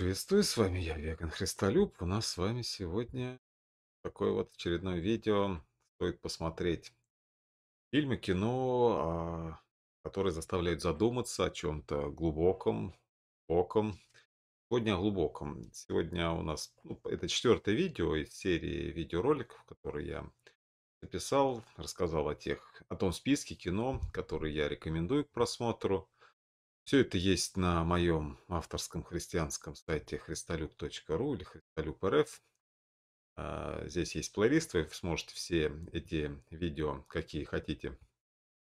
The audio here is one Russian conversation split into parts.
Приветствую, с вами я, Веган Христолюб. У нас с вами сегодня такое вот очередное видео. Стоит посмотреть фильмы, кино, а, которые заставляют задуматься о чем-то глубоком, глубоком. Сегодня глубоком. Сегодня у нас, ну, это четвертое видео из серии видеороликов, которые я написал, рассказал о тех, о том списке кино, которые я рекомендую к просмотру. Все это есть на моем авторском христианском сайте христолюб.ру или христолюб.рф. А, здесь есть плейлист, вы сможете все эти видео, какие хотите,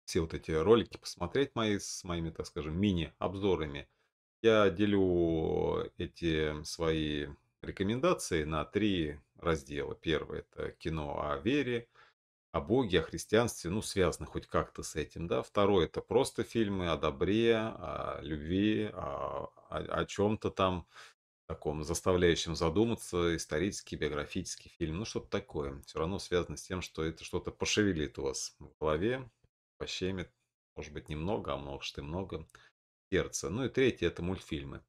все вот эти ролики посмотреть мои с моими, так скажем, мини-обзорами. Я делю эти свои рекомендации на три раздела. Первый – это кино о вере – о Боге, о христианстве, ну, связаны хоть как-то с этим, да. Второе – это просто фильмы о добре, о любви, о, о, о чем-то там таком заставляющем задуматься, исторический, биографический фильм, ну, что-то такое. Все равно связано с тем, что это что-то пошевелит у вас в голове, пощемит, может быть, немного, а может что и много, сердце. Ну и третье – это мультфильмы.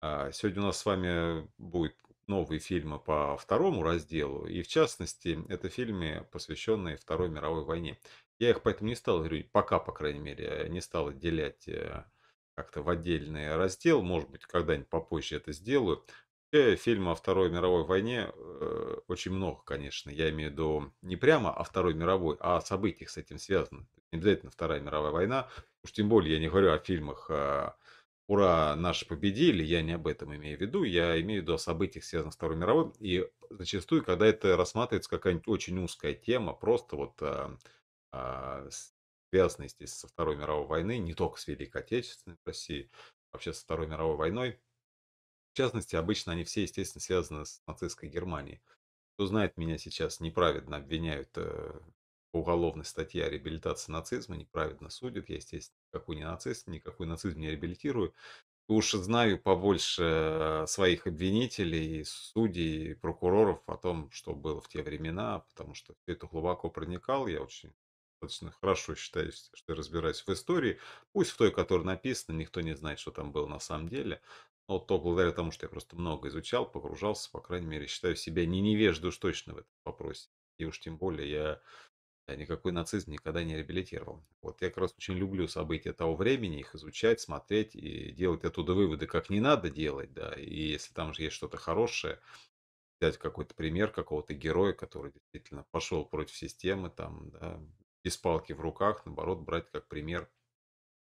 А, сегодня у нас с вами будет новые фильмы по второму разделу, и в частности, это фильмы, посвященные Второй мировой войне. Я их поэтому не стал, говорю, пока, по крайней мере, не стал отделять э, как-то в отдельный раздел, может быть, когда-нибудь попозже это сделаю. Вообще, э, о Второй мировой войне э, очень много, конечно. Я имею в виду не прямо о Второй мировой, а о событиях с этим связанных. Не обязательно Вторая мировая война. Уж тем более я не говорю о фильмах э, ура, наши победили, я не об этом имею в виду, я имею в виду о событиях, связанных с Второй мировой, и зачастую, когда это рассматривается какая-нибудь очень узкая тема, просто вот а, а, связанная здесь со Второй мировой войны, не только с Великой Отечественной Россией, вообще со Второй мировой войной, в частности, обычно они все, естественно, связаны с нацистской Германией. Кто знает, меня сейчас неправедно обвиняют э, по уголовной статье о нацизма, неправедно судит. Я, естественно, никакой не нацист, никакой нацизм не реабилитирую. Уж знаю побольше своих обвинителей, судей, прокуроров о том, что было в те времена, потому что все это глубоко проникал. Я очень достаточно хорошо считаю, что разбираюсь в истории. Пусть в той, которая написана, никто не знает, что там было на самом деле. Но то благодаря тому, что я просто много изучал, погружался, по крайней мере, считаю себя не невежду уж точно в этом вопросе. И уж тем более я да, никакой нацизм никогда не реабилитировал. Вот я как раз очень люблю события того времени, их изучать, смотреть и делать оттуда выводы, как не надо делать, да. И если там же есть что-то хорошее, взять какой-то пример какого-то героя, который действительно пошел против системы, там, да, без палки в руках, наоборот, брать как пример,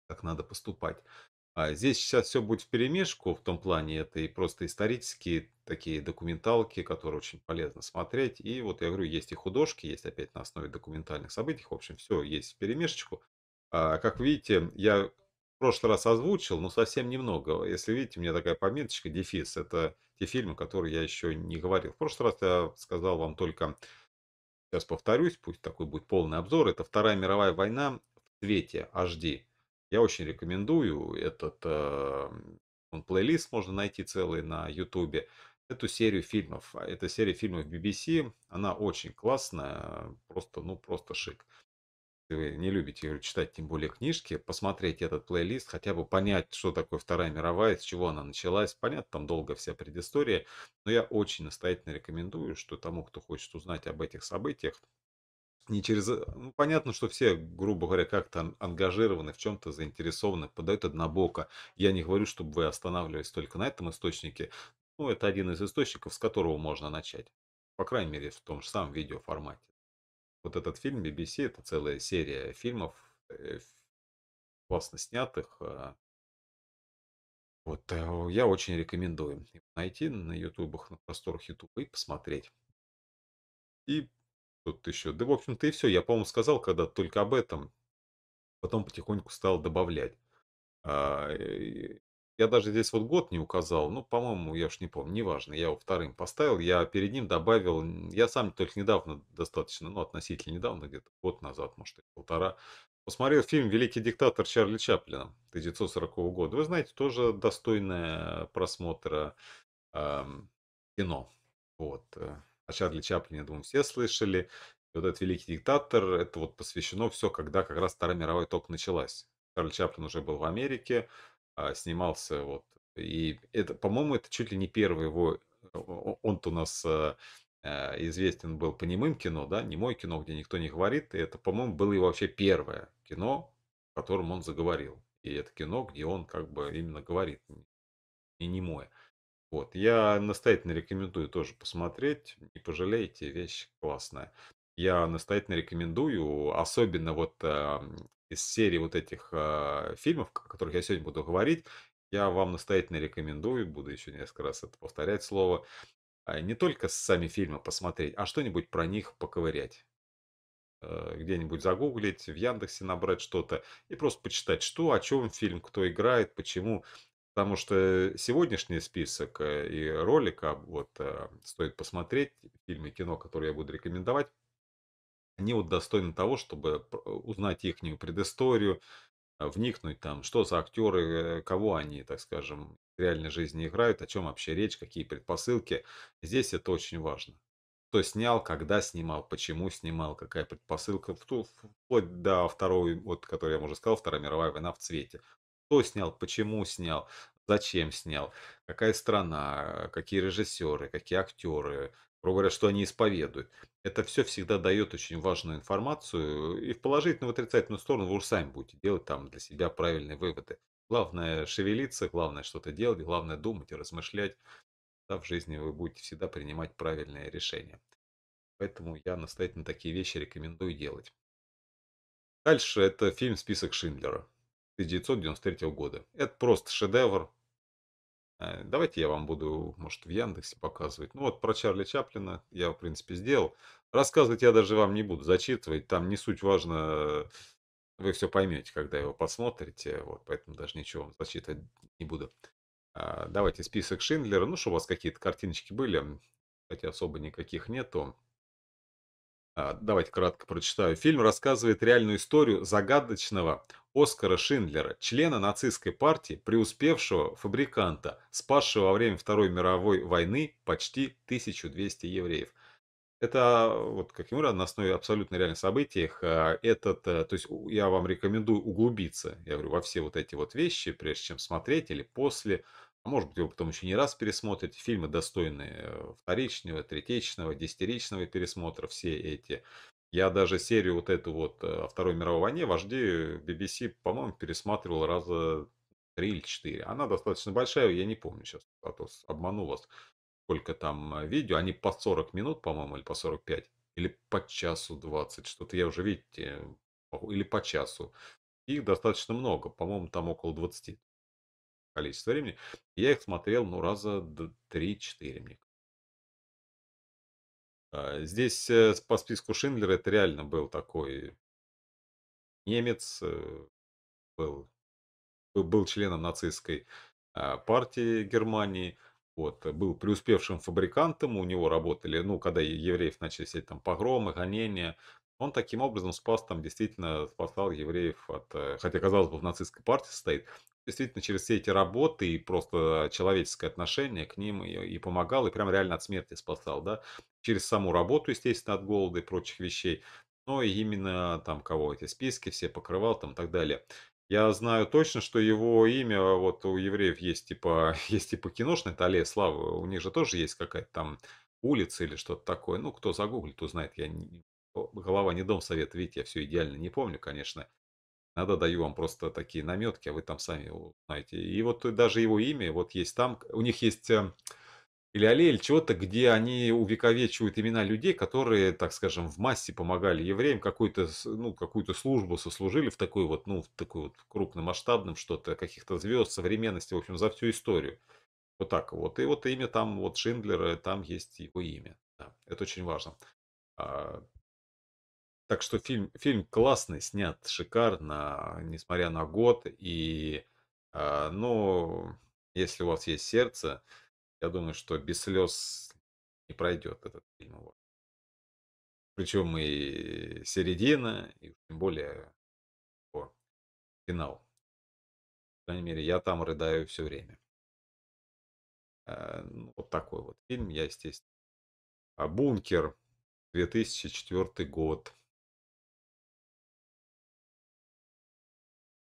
как надо поступать. А здесь сейчас все будет в перемешку, в том плане это и просто исторические такие документалки, которые очень полезно смотреть. И вот я говорю, есть и художки, есть опять на основе документальных событий. В общем, все есть в перемешечку. А, как видите, я в прошлый раз озвучил, но совсем немного. Если видите, у меня такая пометочка, дефис. Это те фильмы, которые я еще не говорил. В прошлый раз я сказал вам только, сейчас повторюсь, пусть такой будет полный обзор. Это Вторая мировая война в цвете HD. Я очень рекомендую этот э, он, плейлист, можно найти целый на YouTube. Эту серию фильмов, а, эта серия фильмов BBC, она очень классная, просто, ну, просто шик. Если вы не любите читать, тем более книжки, посмотреть этот плейлист, хотя бы понять, что такое Вторая мировая, с чего она началась. Понятно, там долго вся предыстория, но я очень настоятельно рекомендую, что тому, кто хочет узнать об этих событиях, не через... Э, ну, понятно, что все, грубо говоря, как-то ангажированы, в чем-то заинтересованы, подают однобоко. Я не говорю, чтобы вы останавливались только на этом источнике. Ну, это один из источников, с которого можно начать. По крайней мере, в том же самом видеоформате. Вот этот фильм BBC, это целая серия фильмов, э, классно снятых. А. Вот, э, я очень рекомендую найти на ютубах, на просторах ютуба и посмотреть. И Тут еще. Да, в общем-то, и все. Я, по-моему, сказал, когда только об этом. Потом потихоньку стал добавлять. А, я даже здесь вот год не указал, ну, по-моему, я уж не помню, неважно, я его вторым поставил, я перед ним добавил, я сам только недавно достаточно, ну, относительно недавно, где-то год назад, может, и полтора, посмотрел фильм «Великий диктатор» Чарли Чаплина 1940 года. Вы знаете, тоже достойное просмотра эм, кино. Вот. Э о Чарли Чаплине, я думаю, все слышали. И вот этот великий диктатор, это вот посвящено все, когда как раз Вторая мировая только началась. Чарли Чаплин уже был в Америке, а, снимался вот. И это, по-моему, это чуть ли не первый его... Он-то у нас э, а, известен был по немым кино, да, немое кино, где никто не говорит. И это, по-моему, было его вообще первое кино, в котором он заговорил. И это кино, где он как бы именно говорит, и немое. Вот, я настоятельно рекомендую тоже посмотреть, не пожалеете, вещь классная. Я настоятельно рекомендую, особенно вот а, из серии вот этих а, фильмов, о которых я сегодня буду говорить, я вам настоятельно рекомендую, буду еще несколько раз это повторять слово, а, не только сами фильмы посмотреть, а что-нибудь про них поковырять э, где-нибудь загуглить, в Яндексе набрать что-то и просто почитать, что, о чем фильм, кто играет, почему. Потому что сегодняшний список э, и ролика, вот э, стоит посмотреть, фильмы кино, которые я буду рекомендовать, они вот достойны того, чтобы э, узнать их предысторию, вникнуть там, что за актеры, кого они, так скажем, в реальной жизни играют, о чем вообще речь, какие предпосылки. Здесь это очень важно. Кто снял, когда снимал, почему снимал, какая предпосылка, вплоть до второй, вот, который я уже сказал, Вторая мировая война в цвете кто снял, почему снял, зачем снял, какая страна, э, какие режиссеры, какие актеры, грубо говоря, что они исповедуют. Это все всегда дает очень важную информацию, э, и в положительную, в отрицательную сторону вы уже сами будете делать там для себя правильные выводы. Главное шевелиться, главное что-то делать, главное думать и размышлять. Да, в жизни вы будете всегда принимать правильные решения. Поэтому я настоятельно такие вещи рекомендую делать. Дальше это фильм «Список Шиндлера». 1993 года. Это просто шедевр. Э, давайте я вам буду, может, в Яндексе показывать. Ну вот про Чарли Чаплина я, в принципе, сделал. Рассказывать я даже вам не буду, зачитывать. Там не суть важно. Э, вы все поймете, когда его посмотрите. Вот, поэтому даже ничего зачитывать не буду. А, давайте список Шиндлера. Ну, чтобы у вас какие-то картиночки были. Хотя особо никаких нету. А, давайте кратко прочитаю. Фильм рассказывает реальную историю загадочного Оскара Шиндлера, члена нацистской партии, преуспевшего фабриканта, спасшего во время Второй мировой войны почти 1200 евреев. Это, вот как я говорю, на основе абсолютно реальных событий, а, этот, э, то есть я вам рекомендую углубиться, я говорю, во все вот эти вот вещи, прежде чем смотреть или после, а может быть, его потом еще не раз пересмотрите. Фильмы достойные э, вторичного, третичного, десятиричного пересмотра, все эти. Я даже серию вот эту вот э, о Второй мировой войне вожди BBC, по-моему, пересматривал раза три или четыре. Она достаточно большая, я не помню сейчас, а то обману вас, сколько там э, видео. Они по 40 минут, по-моему, или по 45, или по часу 20, что-то я уже, видите, или по часу. Их достаточно много, по-моему, там около 20 количество времени. Я их смотрел, ну, раза 3-4, мне а, Здесь э, по списку Шиндлера это реально был такой немец, э, был, был членом нацистской а, партии Германии, вот, был преуспевшим фабрикантом, у него работали, ну, когда евреев начали сидеть там погромы, гонения, он таким образом спас там действительно спасал евреев от, э, хотя казалось бы в нацистской партии стоит, действительно через все эти работы и просто человеческое отношение к ним и, и помогал, и прям реально от смерти спасал, да, через саму работу, естественно, от голода и прочих вещей, но и именно там кого эти списки все покрывал там и так далее. Я знаю точно, что его имя, вот у евреев есть типа, есть типа киношный это Аллея Славы, у них же тоже есть какая-то там улица или что-то такое, ну, кто загуглит, узнает, я не, голова не дом совет, видите, я все идеально не помню, конечно, надо даю вам просто такие наметки, а вы там сами узнаете. И вот даже его имя, вот есть там, у них есть эм, или аллея, или чего-то, где они увековечивают имена людей, которые, так скажем, в массе помогали евреям, какую-то ну, какую службу сослужили в такой вот, ну, в такой вот крупномасштабном что-то, каких-то звезд, современности, в общем, за всю историю. Вот так вот. И вот имя там, вот Шиндлера, там есть его имя. Да, это очень важно. А, так что фильм, фильм классный, снят шикарно, несмотря на год. И, э, ну, если у вас есть сердце, я думаю, что без слез не пройдет этот фильм. Причем и середина, и тем более о, финал. По крайней мере, я там рыдаю все время. Э, вот такой вот фильм. Я, естественно, а «Бункер», 2004 год.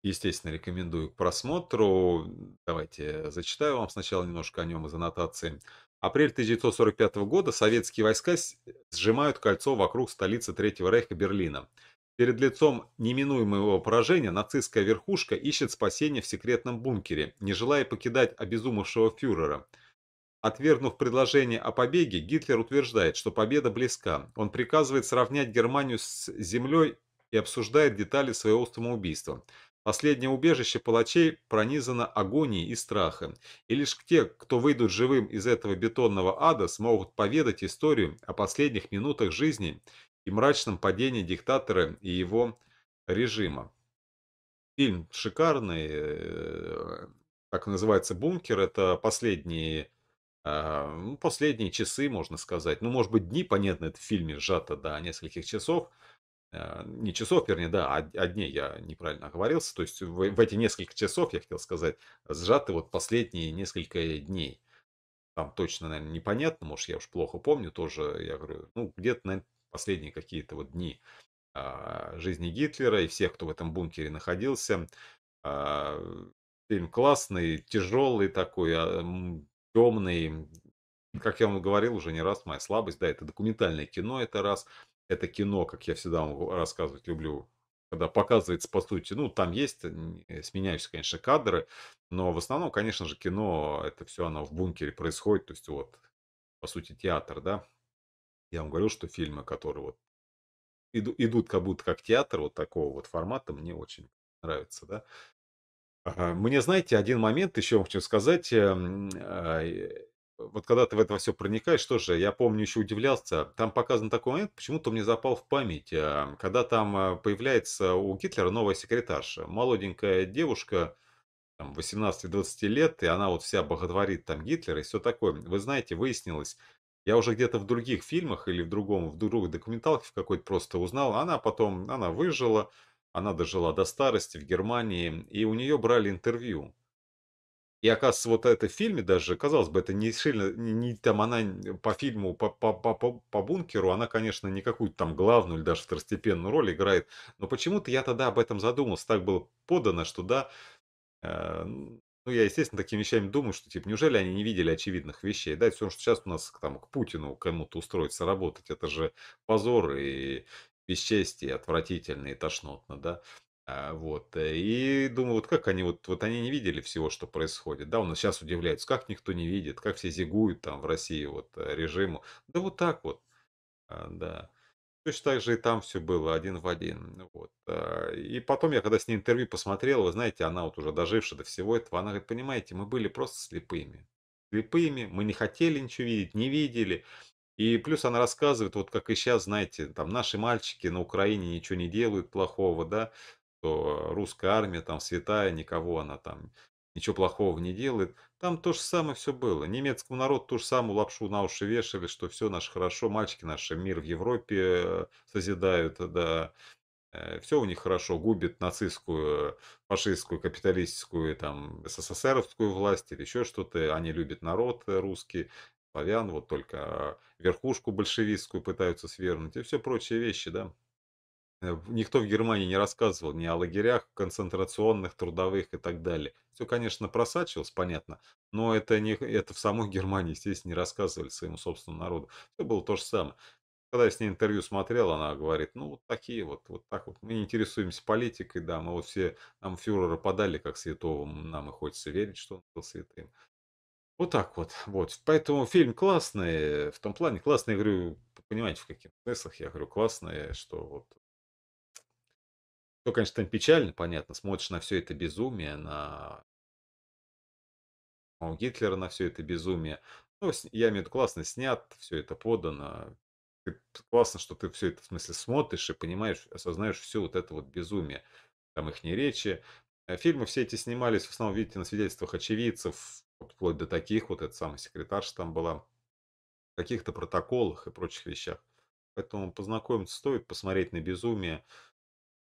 естественно, рекомендую к просмотру. Давайте зачитаю вам сначала немножко о нем из аннотации. Апрель 1945 года советские войска э, сжимают кольцо вокруг столицы Третьего Рейха Берлина. Перед лицом неминуемого поражения нацистская верхушка ищет спасения в секретном бункере, не желая покидать обезумевшего фюрера. Отвергнув предложение о побеге, Гитлер утверждает, что победа близка. Он приказывает сравнять Германию с землей и обсуждает детали своего самоубийства. Последнее убежище палачей пронизано агонией и страхом, и лишь те, кто выйдут живым из этого бетонного ада, смогут поведать историю о последних минутах жизни и мрачном падении диктатора и его режима. Фильм шикарный, э, так называется «Бункер», это последние, а, ну, последние часы, можно сказать, ну, может быть, дни, понятно, это в фильме сжато до нескольких часов – а, не часов, вернее, да, а, а дней я неправильно оговорился, то есть в, в эти несколько часов, я хотел сказать, сжаты вот последние несколько дней. Там точно, наверное, непонятно, может, я уж плохо помню тоже, я говорю, ну, где-то, наверное, последние какие-то вот дни а, жизни Гитлера и всех, кто в этом бункере находился. А, фильм классный, тяжелый такой, а, темный, как я вам говорил уже не раз, моя слабость, да, это документальное кино, это раз – это кино, как я всегда вам рассказывать люблю, когда показывается, по сути, ну, там есть, э, сменяющиеся, конечно, кадры, но в основном, конечно же, кино, это все оно в бункере происходит, то есть вот, по сути, театр, да. Я вам говорил, что фильмы, которые вот иду, идут как будто как театр вот такого вот формата, мне очень нравится, да. Мне, знаете, один момент еще вам хочу сказать. Эм, а, вот когда ты в это все проникаешь, что же, я помню, еще удивлялся, там показан такой момент, почему-то мне запал в память, а, когда там а, появляется у Гитлера новая секретарша, молоденькая девушка, 18-20 лет, и она вот вся боготворит там Гитлера и все такое. Вы знаете, выяснилось, я уже где-то в других фильмах или в другом, в другой документалке в какой-то просто узнал, она потом, она выжила, она дожила до старости в Германии, и у нее брали интервью и оказывается, вот это в фильме даже, казалось бы, это не сильно, не, там она по фильму, по, по, по, по бункеру, она, конечно, не какую-то там главную или даже второстепенную роль играет, но почему-то я тогда об этом задумался, так было подано, что да, э, ну, я, естественно, такими вещами думаю, что, типа, неужели они не видели очевидных вещей, да, все, что сейчас у нас там к Путину кому-то устроиться работать, это же позор и бесчестие, отвратительно и тошнотно, да. А, вот. Э, и думаю, вот как они, вот, вот они не видели всего, что происходит. Да, у нас сейчас удивляются как никто не видит, как все зигуют там в России вот э, режиму. Да вот так вот, а, да. Точно так же и там все было один в один. Вот. А. И потом я, когда с ней интервью посмотрел, вы знаете, она вот уже дожившая до всего этого, она говорит, понимаете, мы были просто слепыми. Слепыми, мы не хотели ничего видеть, не видели. И плюс она рассказывает, вот как и сейчас, знаете, там наши мальчики на Украине ничего не делают плохого, да, что русская армия там святая, никого она там ничего плохого не делает. Там то же самое все было. Немецкому народу ту же самую лапшу на уши вешали, что все наше хорошо, мальчики наши мир в Европе э, созидают, э, да, э, все у них хорошо, губит нацистскую, фашистскую, капиталистическую там, СССРовскую власть или еще что-то. Они любят народ русский, славян, вот только верхушку большевистскую пытаются свернуть и все прочие вещи, да. Э, никто в Германии не рассказывал ни о лагерях концентрационных, трудовых и так далее. Все, конечно, просачивалось, понятно, но это, не, это в самой Германии, естественно, не рассказывали своему собственному народу. Все было то же самое. Когда я с ней интервью смотрел, она говорит, ну, вот такие вот, вот так вот. Мы не интересуемся политикой, да, мы вот все, нам фюрера подали как святого, нам и хочется верить, что он был святым. Вот так вот, вот. Поэтому фильм классный, э, в том плане классный, я говорю, понимаете, в каких смыслах я говорю классный, что вот ну, конечно, там печально, понятно. Смотришь на все это безумие, на у Гитлера, на все это безумие. Ну, я имею в виду, классно снят, все это подано. Классно, что ты все это, в смысле, смотришь и понимаешь, осознаешь все вот это вот безумие. Там их речи. Э, фильмы все эти снимались, в основном, видите, на свидетельствах очевидцев, вплоть до таких, вот эта самая секретарша там была, каких-то протоколах и прочих вещах. Поэтому познакомиться стоит, посмотреть на безумие.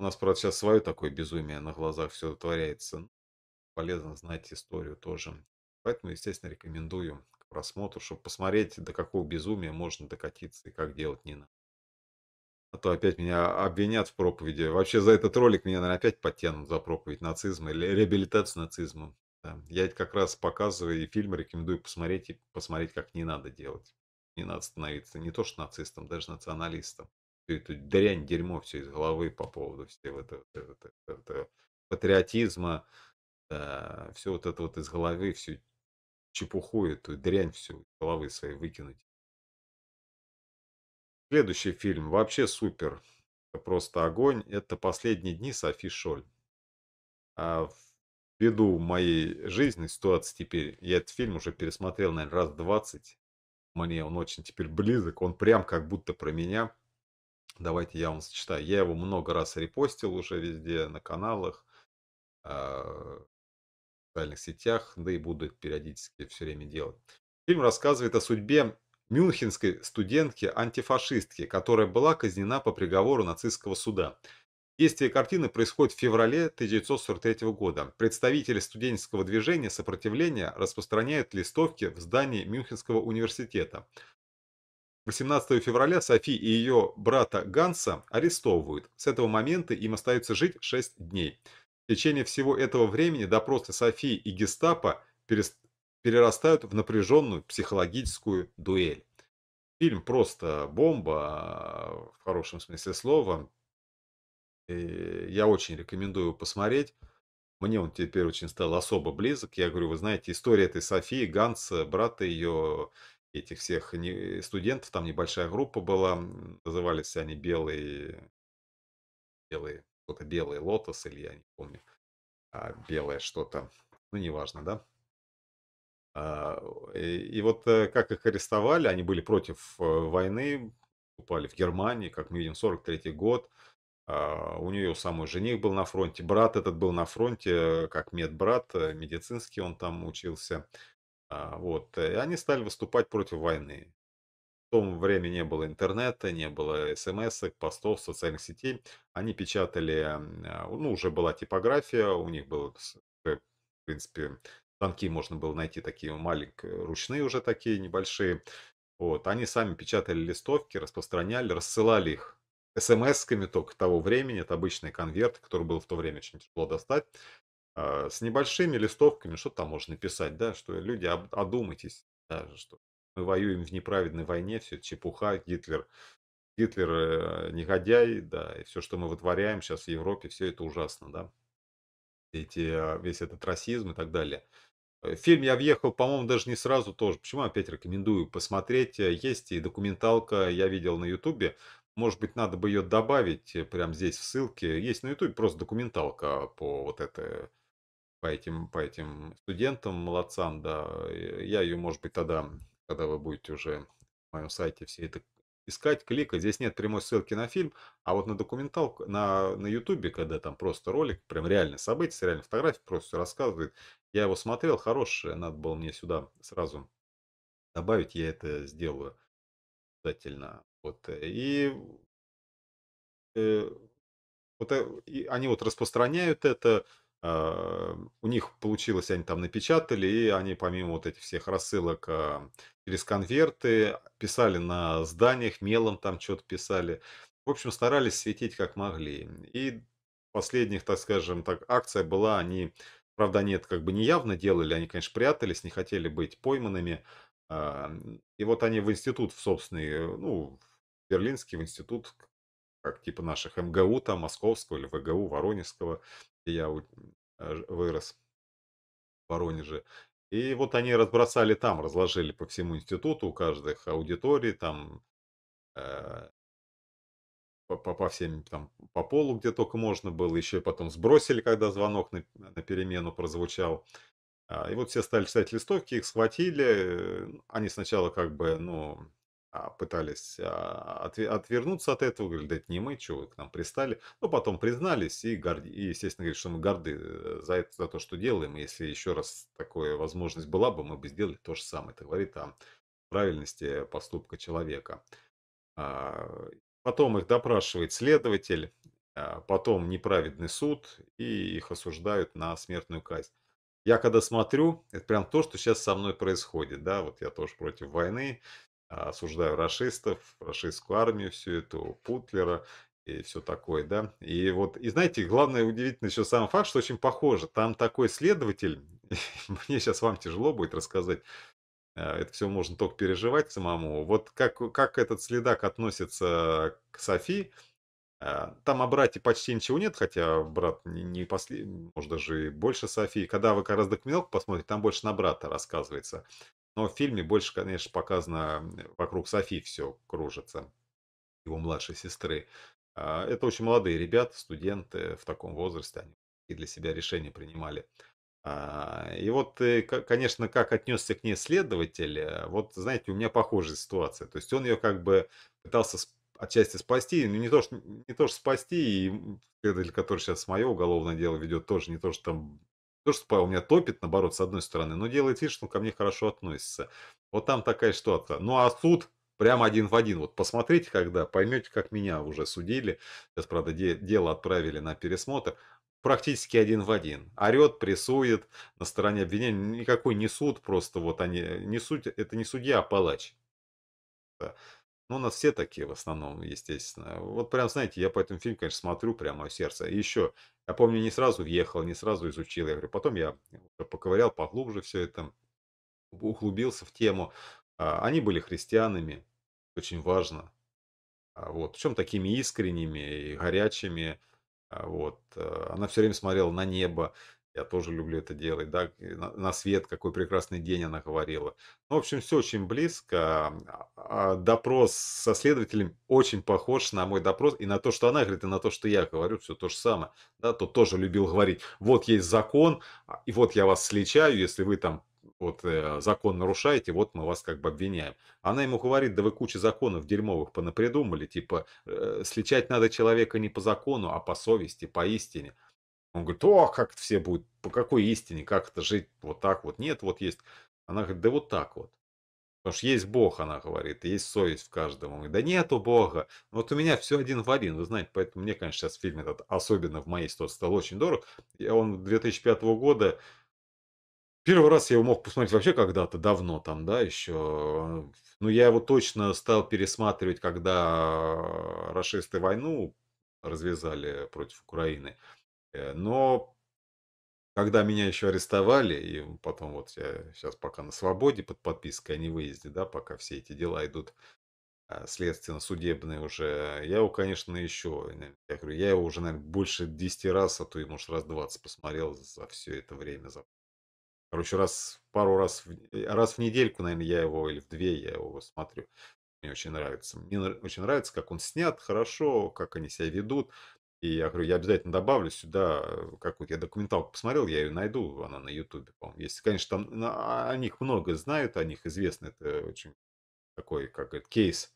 У нас, правда, сейчас свое такое безумие на глазах все творяется. Полезно знать историю тоже. Поэтому, естественно, рекомендую к просмотру, чтобы посмотреть, до какого безумия можно докатиться и как делать не надо. А то опять меня обвинят в проповеди. Вообще за этот ролик меня, наверное, опять потянут за проповедь нацизма или реабилитацию нацизма. Да. Я это как раз показываю и фильм рекомендую посмотреть и посмотреть, как не надо делать. Не надо становиться не то что нацистом, даже националистом эту дрянь, дерьмо все из головы по поводу всего этого, этого, этого, этого патриотизма, да, все вот это вот из головы, всю чепуху эту дрянь всю из головы своей выкинуть. Следующий фильм вообще супер. Это просто огонь. Это «Последние дни» Софи Шоль. А ввиду моей жизни, ситуации теперь, я этот фильм уже пересмотрел, наверное, раз 20. Мне он очень теперь близок. Он прям как будто про меня. Давайте я вам сочетаю. Я его много раз репостил уже везде, на каналах, а, в социальных сетях, да и буду периодически все время делать. Фильм рассказывает о судьбе мюнхенской студентки-антифашистки, которая была казнена по приговору нацистского суда. Действие картины происходит в феврале 1943 года. Представители студенческого движения сопротивления распространяют листовки в здании Мюнхенского университета. 18 февраля Софи и ее брата Ганса арестовывают. С этого момента им остается жить 6 дней. В течение всего этого времени допросы Софи и гестапо перерастают в напряженную психологическую дуэль. Фильм просто бомба, в хорошем смысле слова. И я очень рекомендую посмотреть. Мне он теперь очень стал особо близок. Я говорю, вы знаете, история этой Софии, Ганса, брата ее, этих всех не- студентов, там небольшая группа была, назывались они белые, белые, что-то белый лотос, или я не помню, а, белое что-то, ну неважно, да. А, И, и вот э, как их арестовали, они были против э, войны, упали в Германии, как мы видим, 43 год. А, у нее самой жених был на фронте, брат этот был на фронте, э, как медбрат, медицинский он там учился. А, вот. И э, они стали выступать против войны. В том время не было интернета, не было смс, постов, социальных сетей. Они печатали, а, ну, уже была типография, у них был, э, в принципе, станки можно было найти такие маленькие, ручные уже такие небольшие. Вот. Они сами печатали листовки, распространяли, рассылали их смс-ками только того времени. Это обычный конверт, который был в то время очень тяжело достать. А, с небольшими листовками, что там можно писать, да, что люди, одумайтесь, да, что мы воюем в неправедной войне, все это чепуха, Гитлер, Гитлер э, негодяй, да, и все, что мы вытворяем сейчас в Европе, все это ужасно, да, эти, а, весь этот расизм и так далее. Э, фильм я въехал, по-моему, даже не сразу тоже. Почему опять рекомендую посмотреть? Э, есть и документалка, я видел на Ютубе. Может быть, надо бы ее добавить прямо здесь в ссылке. Есть на Ютубе просто документалка по вот этой по этим, по этим студентам, молодцам, да. Я ее, может быть, тогда, когда вы будете уже на моем сайте все это искать, кликать. Здесь нет прямой ссылки на фильм, а вот на документал на, на YouTube, когда там просто ролик, прям реальные события, реальные фотографии просто все рассказывает. Я его смотрел, хороший, надо было мне сюда сразу добавить, я это сделаю обязательно. Вот, э, и э, вот э, и они вот распространяют это, Э, у них получилось, они там напечатали, и они помимо вот этих всех рассылок э, через конверты писали на зданиях, мелом там что-то писали. В общем, старались светить как могли. И последних, так скажем, так, акция была, они, правда, нет, как бы неявно делали, они, конечно, прятались, не хотели быть пойманными. А, и вот они в институт в собственный, э, ну, в Берлинский, в институт, как типа наших МГУ там, Московского или ВГУ Воронежского, где я а, вырос, в Воронеже. И вот они разбросали там, разложили по всему институту, у каждых аудитории, там э, по, по всем, там, по полу, где только можно было, еще и потом сбросили, когда звонок на, на перемену прозвучал. А, и вот все стали читать листовки, их схватили, они сначала как бы, ну, а, пытались а, отвернуться от этого, говорили, да это не мы, чего вы к нам пристали. Но ну, потом признались и, горд... и естественно, говорят, что мы горды э, за, это, за то, что делаем. Если еще раз такая возможность была бы, мы бы сделали то же самое. Это говорит о правильности поступка человека. А, потом их допрашивает следователь, потом неправедный суд, и их осуждают на смертную казнь. Я когда смотрю, это прям то, что сейчас со мной происходит, да, вот я тоже против войны, а, осуждаю расистов, расистскую армию всю эту, Путлера и все такое, да. И вот, и знаете, главное удивительно еще сам факт, что очень похоже. Там такой следователь, мне сейчас вам тяжело будет рассказать, а, это все можно только переживать самому. Вот как, как этот следак относится к Софи, а, там о брате почти ничего нет, хотя брат не, не последний, может даже и больше Софии. Когда вы как раз документалку посмотрите, там больше на брата рассказывается. Но в фильме больше, конечно, показано э, вокруг Софи все кружится, его младшей сестры. А, это очень молодые ребята, студенты в таком возрасте, они и для себя решения принимали. А, и вот, э, конечно, как отнесся к ней следователь, э, вот, знаете, у меня похожая ситуация. То есть он ее как бы пытался отчасти спасти, но ну, не то, что, не то, что спасти, и следователь, который сейчас мое уголовное дело ведет, тоже не то, что там то, что Павел меня топит, наоборот, с одной стороны, но делает вид, что он ко мне хорошо относится. Вот там такая что-то. Ну, а суд прямо один в один. Вот посмотрите, когда поймете, как меня уже судили. Сейчас, правда, де дело отправили на пересмотр. Практически один в один. Орет, прессует, на стороне обвинения никакой не суд, просто вот они, не суть, это не судья, а палач. Ну, у нас все такие в основном, естественно. Вот прям, знаете, я по этому фильму, конечно, смотрю прямо мое сердце. И еще, я помню, не сразу въехал, не сразу изучил. Я говорю, потом я поковырял поглубже все это, углубился в тему. А, они были христианами, очень важно. А, вот, причем такими искренними и горячими. А, вот, э, она все время смотрела на небо. Я тоже люблю это делать, да, на, свет, какой прекрасный день она говорила. Ну, в общем, все очень близко. А, а, допрос со следователем очень похож на мой допрос и на то, что она говорит, и на то, что я говорю, все то же самое. Да, тот тоже любил говорить, вот есть закон, а, и вот я вас сличаю, если вы там вот э, закон нарушаете, вот мы вас как бы обвиняем. Она ему говорит, да вы куча законов дерьмовых понапридумали, типа э, сличать надо человека не по закону, а по совести, по истине. Он говорит, о, а как все будет, по какой истине, как это жить вот так вот. Нет, вот есть. Она говорит, да вот так вот. Потому что есть Бог, она говорит, есть совесть в каждом. Он говорит, да нету Бога. вот у меня все один в один, вы знаете. Поэтому мне, конечно, сейчас фильм этот, особенно в моей ситуации, стал очень дорог. И он 2005 года, Первый раз я его мог посмотреть вообще когда-то давно там, да, еще. Но я его точно стал пересматривать, когда расисты войну развязали против Украины. Э, но когда меня еще арестовали, и потом вот я сейчас пока на свободе под подпиской не невыезде, да, пока все эти дела идут а, следственно-судебные уже, я его, конечно, еще, я говорю, я его уже, наверное, больше 10 раз, а то и, может, раз 20 посмотрел за все это время. за Короче, раз, пару раз, э, раз в недельку, наверное, я его, или в две я его смотрю. Мне очень нравится. Мне очень нравится, как он снят, хорошо, как они себя ведут. И я говорю, я обязательно добавлю сюда э, какую-то, я документалку посмотрел, я ее найду, она на Ютубе, по-моему. Если, конечно, там ну, а, о них много знают, о них известно, это очень такой, как говорит, кейс.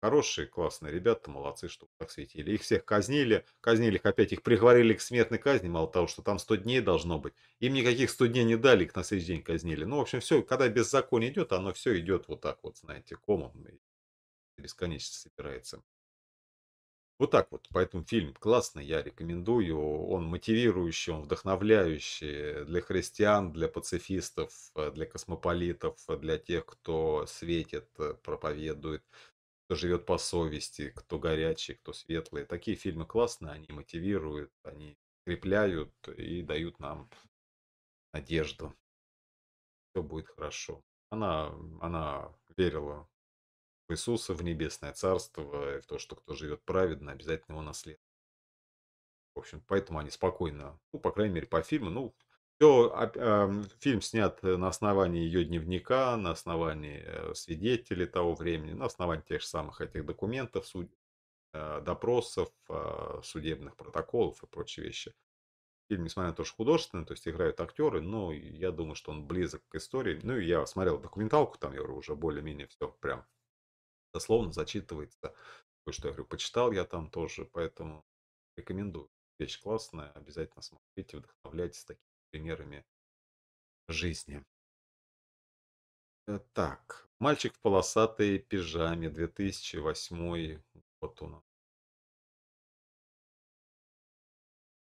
Хорошие, классные ребята, молодцы, что так светили. Их всех казнили, казнили их опять, их приговорили к смертной казни, мало того, что там 100 дней должно быть. Им никаких 100 дней не дали, их на следующий день казнили. Ну, в общем, все, когда беззаконие идет, оно все идет вот так вот, знаете, комом, бесконечно собирается. Вот так вот. Поэтому фильм классный, я рекомендую. Он мотивирующий, он вдохновляющий для христиан, для пацифистов, э, для космополитов, э, для тех, кто светит, э, проповедует, кто живет по совести, кто горячий, кто светлый. Такие фильмы классные, они мотивируют, они крепляют и дают нам надежду. Все будет хорошо. Она, она верила Иисуса в небесное царство, и в то, что кто живет праведно, обязательно его наследует. В общем, поэтому они спокойно, ну, по крайней мере, по фильму, ну, все, а, а, фильм снят э, на основании ее дневника, на основании э, свидетелей того времени, на основании тех же самых этих документов, суд, э, допросов, судебных протоколов и прочие вещи. Фильм, несмотря на то, что художественный, то есть играют актеры, но я думаю, что он близок к истории. Ну, и я смотрел документалку, там я уже более-менее все прям дословно зачитывается. То, что я говорю, почитал я там тоже, поэтому рекомендую. Вещь классная, обязательно смотрите, вдохновляйтесь такими примерами жизни. Э, так, мальчик в полосатой пижаме, 2008 год у нас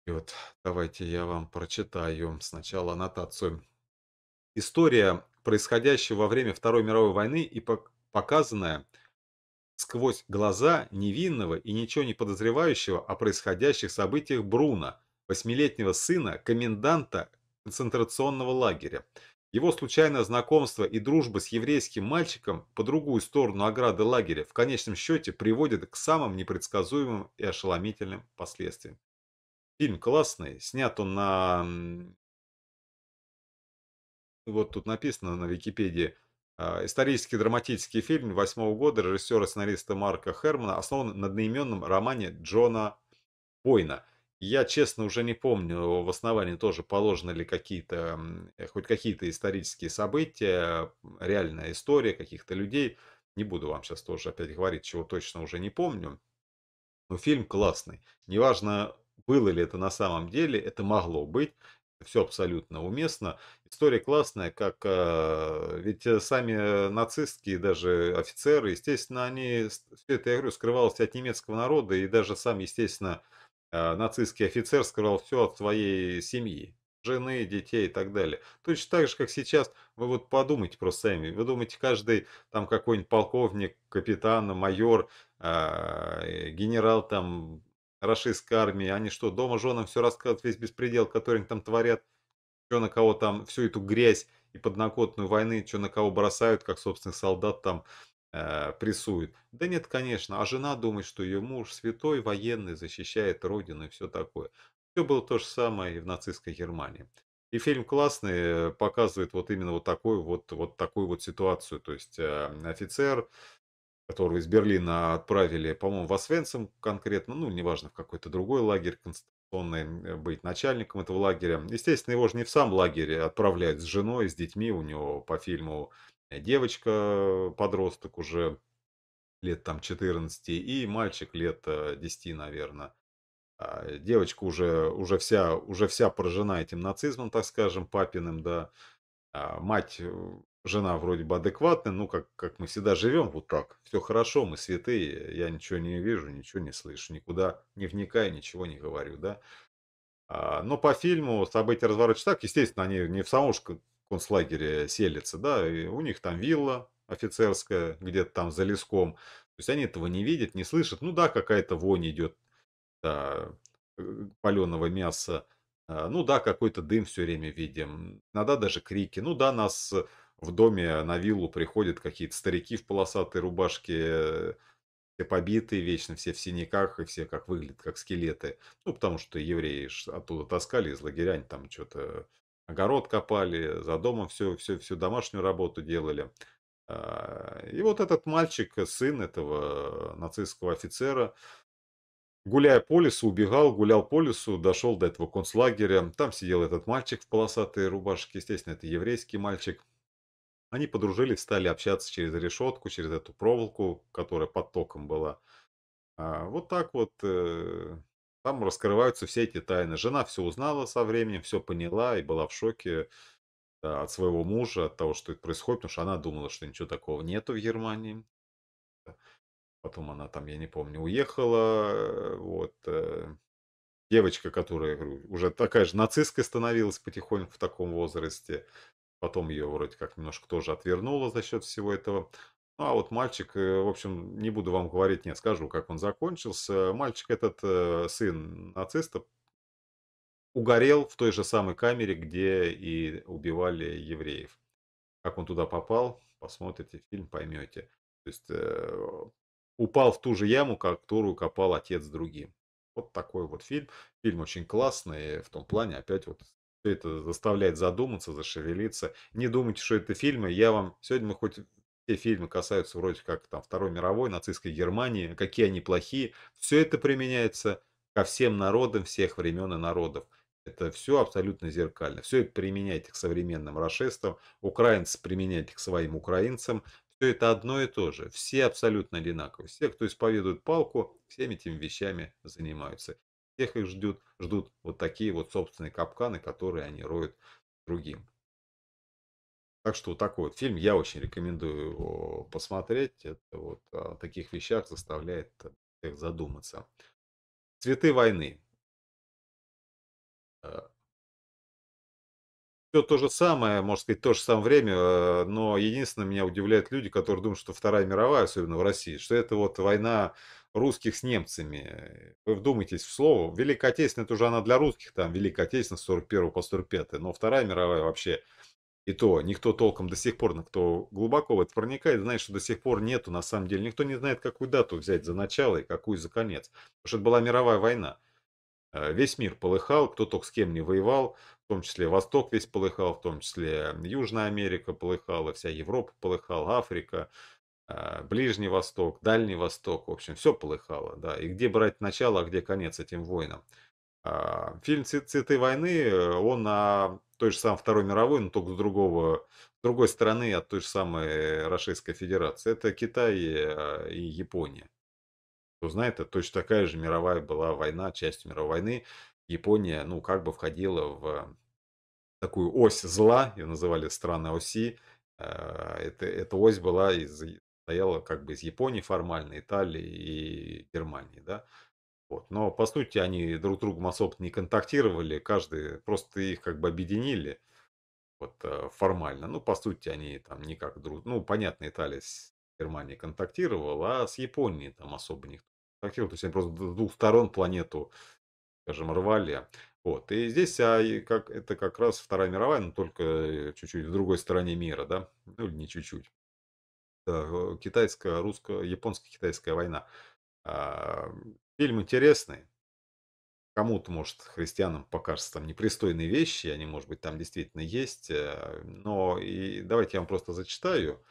И вот Давайте я вам прочитаю сначала аннотацию. История происходящая во время Второй мировой войны и показанная сквозь глаза невинного и ничего не подозревающего о происходящих событиях Бруна, восьмилетнего сына коменданта концентрационного лагеря. Его случайное знакомство и дружба с еврейским мальчиком по другую сторону ограды лагеря в конечном счете приводит к самым непредсказуемым и ошеломительным последствиям. Фильм классный, снят он на... Вот тут написано на Википедии – а, исторический драматический фильм 1908 года режиссера сценариста Марка Хермана основан на одноименном романе Джона Пойна. Я, честно, уже не помню, в основании тоже положены ли какие-то, э, хоть какие-то исторические события, реальная история каких-то людей. Не буду вам сейчас тоже опять говорить, чего точно уже не помню. Но фильм классный. Неважно, было ли это на самом деле, это могло быть. Все абсолютно уместно. История классная, как а, ведь э, сами э, нацистские даже офицеры, естественно, они, все это, я говорю, скрывалось от немецкого народа, и даже сам, естественно, а, нацистский офицер скрывал все от своей семьи жены, детей и так далее. Точно так же, как сейчас, вы вот подумайте просто сами. Вы думаете, каждый там какой-нибудь полковник, капитан, майор, а, э, генерал там российской армии, они что, дома женам все рассказывают, весь беспредел, который они там творят? что на кого там всю эту грязь и поднакотную войны, что на кого бросают, как собственных солдат там э, прессуют. Да нет, конечно, а жена думает, что ее муж святой, военный, защищает родину и все такое. Все было то же самое и в нацистской Германии. И фильм классный, э, показывает вот именно вот такую вот, вот, такую вот ситуацию. То есть э, офицер, которого из Берлина отправили, по-моему, в Освенцим конкретно, ну, неважно, в какой-то другой лагерь Э, быть начальником этого лагеря. Естественно, его же не в сам лагерь э, отправляют с женой, с детьми. У него по фильму э, девочка, подросток уже лет там 14, и мальчик лет 10, наверное. А, девочка уже, уже, вся, уже вся поражена этим нацизмом, так скажем, папиным, да. А, мать жена вроде бы адекватная, ну, как, как мы всегда живем, вот так, все хорошо, мы святые, я ничего не вижу, ничего не слышу, никуда не вникаю, ничего не говорю, да. А, но по фильму события разворачиваются так, естественно, они не в самом концлагере селятся, да, и у них там вилла офицерская где-то там за леском, то есть они этого не видят, не слышат, ну да, какая-то вонь идет, да, э, паленого мяса, а, ну да, какой-то дым все время видим, иногда даже крики, ну да, нас в доме на виллу приходят какие-то старики в полосатой рубашке, все побитые вечно, все в синяках и все как выглядят, как скелеты. Ну, потому что евреи оттуда таскали из лагеря, они там что-то огород копали, за домом все, все, всю домашнюю работу делали. А, и вот этот мальчик, сын этого нацистского офицера, гуляя по лесу, убегал, гулял по лесу, дошел до этого концлагеря. Там сидел этот мальчик в полосатой рубашке, естественно, это еврейский мальчик – они подружились, стали общаться через решетку, через эту проволоку, которая под током была. А, вот так вот э, там раскрываются все эти тайны. Жена все узнала со временем, все поняла и была в шоке да, от своего мужа, от того, что это происходит, потому что она думала, что ничего такого нету в Германии. Потом она там, я не помню, уехала. Вот. э, Девочка, которая, уже такая же нацисткой становилась потихоньку в таком возрасте. Потом ее вроде как немножко тоже отвернуло за счет всего этого. Ну, а вот мальчик, э, в общем, не буду вам говорить, не скажу, как он закончился. Мальчик этот, э, сын нациста, угорел в той же самой камере, где и убивали евреев. Как он туда попал, посмотрите фильм, поймете. То есть э, упал в ту же яму, которую копал отец другим. Вот такой вот фильм. Фильм очень классный в том плане, опять вот это заставляет задуматься, зашевелиться. Не думайте, что это фильмы. Я вам... Сегодня мы хоть все фильмы касаются вроде как там Второй мировой, нацистской Германии, какие они плохие. Все это применяется ко всем народам всех времен и народов. Это все абсолютно зеркально. Все это применяйте к современным расистам, украинцы применяйте к своим украинцам. Все это одно и то же. Все абсолютно одинаковы. Все, кто исповедует палку, всеми этими вещами занимаются всех их ждут, ждут вот такие вот собственные капканы, которые они роют другим. Так что вот такой вот фильм, я очень рекомендую его посмотреть. Это вот о а, таких вещах заставляет всех задуматься. Цветы войны. Э. Все то же самое, можно сказать, то же самое время, э, но единственное, меня удивляют люди, которые думают, что Вторая мировая, особенно в России, что это вот война русских с немцами. Вы вдумайтесь в слово. Великая Отечественная, это уже она для русских, там Великая Отечественная с 41 по 45, но Вторая мировая вообще и то, никто толком до сих пор, но кто глубоко в это проникает, знает, что до сих пор нету, на самом деле, никто не знает, какую дату взять за начало и какую за конец. Потому что это была мировая война. Э, весь мир полыхал, кто только с кем не воевал, в том числе Восток весь полыхал, в том числе Южная Америка полыхала, вся Европа полыхала, Африка, а, Ближний Восток, Дальний Восток, в общем, все полыхало, да, и где брать начало, а где конец этим войнам. А, фильм «Цветы войны», э, он на той же самой Второй мировой, но только с, другого, с другой стороны, от той же самой Российской Федерации. Это Китай а, и Япония. Кто знает, это точно такая же мировая была война, часть мировой войны. Япония, ну, как бы входила в такую ось зла, ее называли страны оси. Эта, эта ось была из состояла как бы из Японии формально, Италии и Германии, да. Вот. Но по сути они друг с другом особо не контактировали, каждый просто их как бы объединили вот э, формально. Ну, по сути, они там никак друг... Ну, понятно, Италия с Германией контактировала, а с Японией там особо не контактировал. То есть они просто с двух сторон планету, скажем, рвали. Вот. И здесь а, и как, это как раз Вторая мировая, но только э, чуть-чуть в другой стороне мира, да? Ну, или не чуть-чуть. Э, китайская, русско японско китайская война. А, фильм интересный. Кому-то, может, христианам покажется там непристойные вещи, они, может быть, там действительно есть. Э, но и давайте я вам просто зачитаю.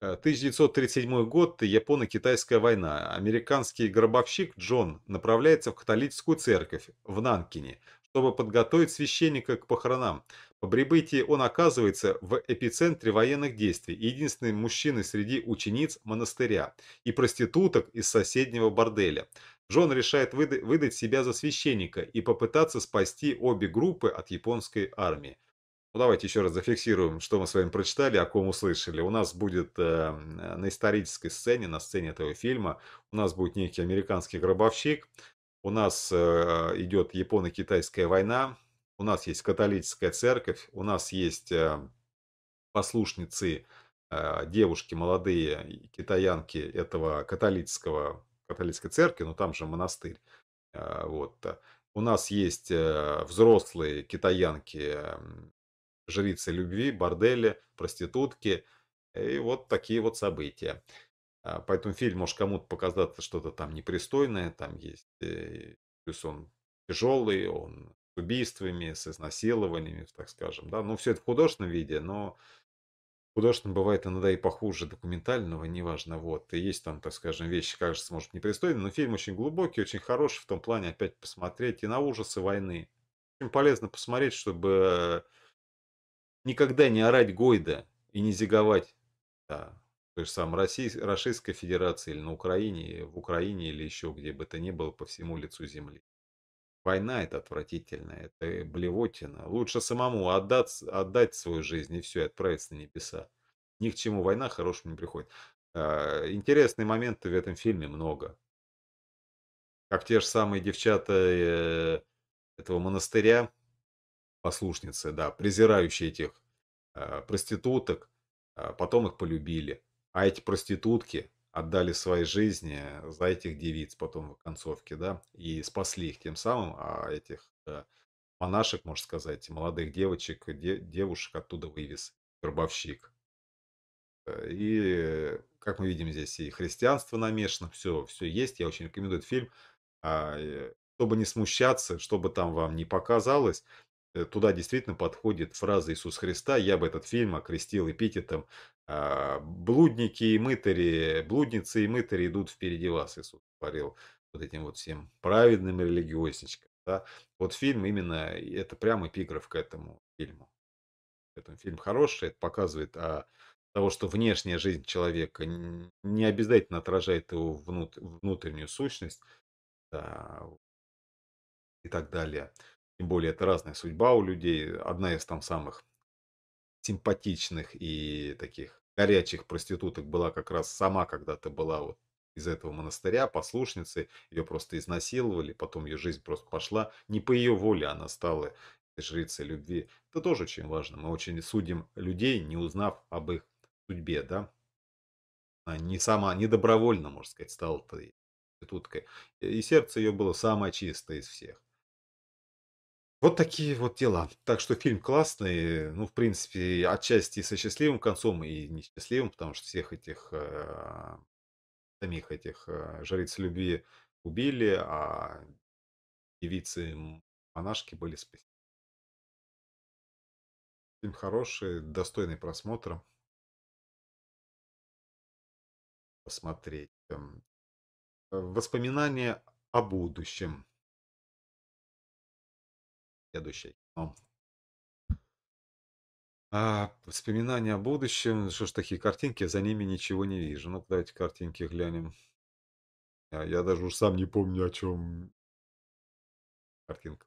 1937 э, год, Японо-Китайская война. Американский гробовщик Джон направляется в католическую церковь в Нанкине, чтобы подготовить священника к похоронам. По прибытии он оказывается в эпицентре военных действий, единственный мужчина среди учениц монастыря и проституток из соседнего борделя. Джон решает выдать себя за священника и попытаться спасти обе группы от японской армии. Ну, давайте еще раз зафиксируем, что мы с вами прочитали, о ком услышали. У нас будет э, на исторической сцене, на сцене этого фильма, у нас будет некий американский гробовщик, у нас э, идет Японо-Китайская война, у нас есть католическая церковь, у нас есть э, послушницы, э, девушки молодые, китаянки этого католического, католической церкви, но там же монастырь. Вот. У нас есть взрослые китаянки, эм, жрицы любви, бордели, проститутки и вот такие вот события. А, поэтому фильм может кому-то показаться что-то там непристойное, там есть, э, плюс он тяжелый, он с убийствами, с изнасилованиями, так скажем, да, ну все это в художественном виде, но художественно бывает иногда и похуже документального, неважно, вот, и есть там, так скажем, вещи, кажется, может, непристойные, но фильм очень глубокий, очень хороший в том плане опять посмотреть и на ужасы войны. Очень полезно посмотреть, чтобы никогда не орать Гойда и не зиговать, да, то же самой России, Российской Федерации или на Украине, в Украине или еще где бы то ни было по всему лицу земли. Война это отвратительно, это блевотина. Лучше самому отдать, отдать свою жизнь и все, и отправиться на небеса. Ни к чему война хорошему не приходит. А, интересные моменты в этом фильме много. Как те же самые девчата э, этого монастыря, послушницы, да, презирающие этих а, проституток, а, потом их полюбили. А эти проститутки отдали свои жизни э, за этих девиц потом в концовке, да, и спасли их тем самым, а этих да, э, монашек, можно сказать, молодых девочек, де, девушек оттуда вывез гробовщик. Э, и, как мы видим, здесь и христианство намешано, все, все есть. Я очень рекомендую этот фильм. А, чтобы не смущаться, чтобы там вам не показалось, Э, туда действительно подходит фраза Иисуса Христа. Я бы этот фильм окрестил эпитетом а, «Блудники и мытари, блудницы и мытари идут впереди вас», Иисус говорил вот этим вот всем праведным религиозничкам. Да? Вот фильм именно, это прям эпиграф к этому фильму. Этот фильм хороший, это показывает о а, того, что внешняя жизнь человека не обязательно отражает его внут, внутреннюю сущность да, и так далее. Тем более это разная судьба у людей. Одна из там самых симпатичных и таких горячих проституток была как раз сама когда-то была вот из этого монастыря, послушницы, ее просто изнасиловали, потом ее жизнь просто пошла, не по ее воле она стала жрицей любви. Это тоже очень важно, мы очень судим людей, не узнав об их судьбе, да. Она не сама, не добровольно, можно сказать, стала проституткой. И сердце ее было самое чистое из всех. Вот такие вот дела. Так что фильм классный, ну, в принципе, отчасти со счастливым концом и несчастливым, потому что всех этих, э, самих этих э, жриц любви убили, а девицы-монашки были спасены. Фильм хороший, достойный просмотра. Посмотреть. Эм, э, воспоминания о будущем следующее кино. А, воспоминания о будущем. Что ж, такие картинки, за ними ничего не вижу. Ну-ка, давайте картинки глянем. А я даже уж сам не помню, о чем картинка.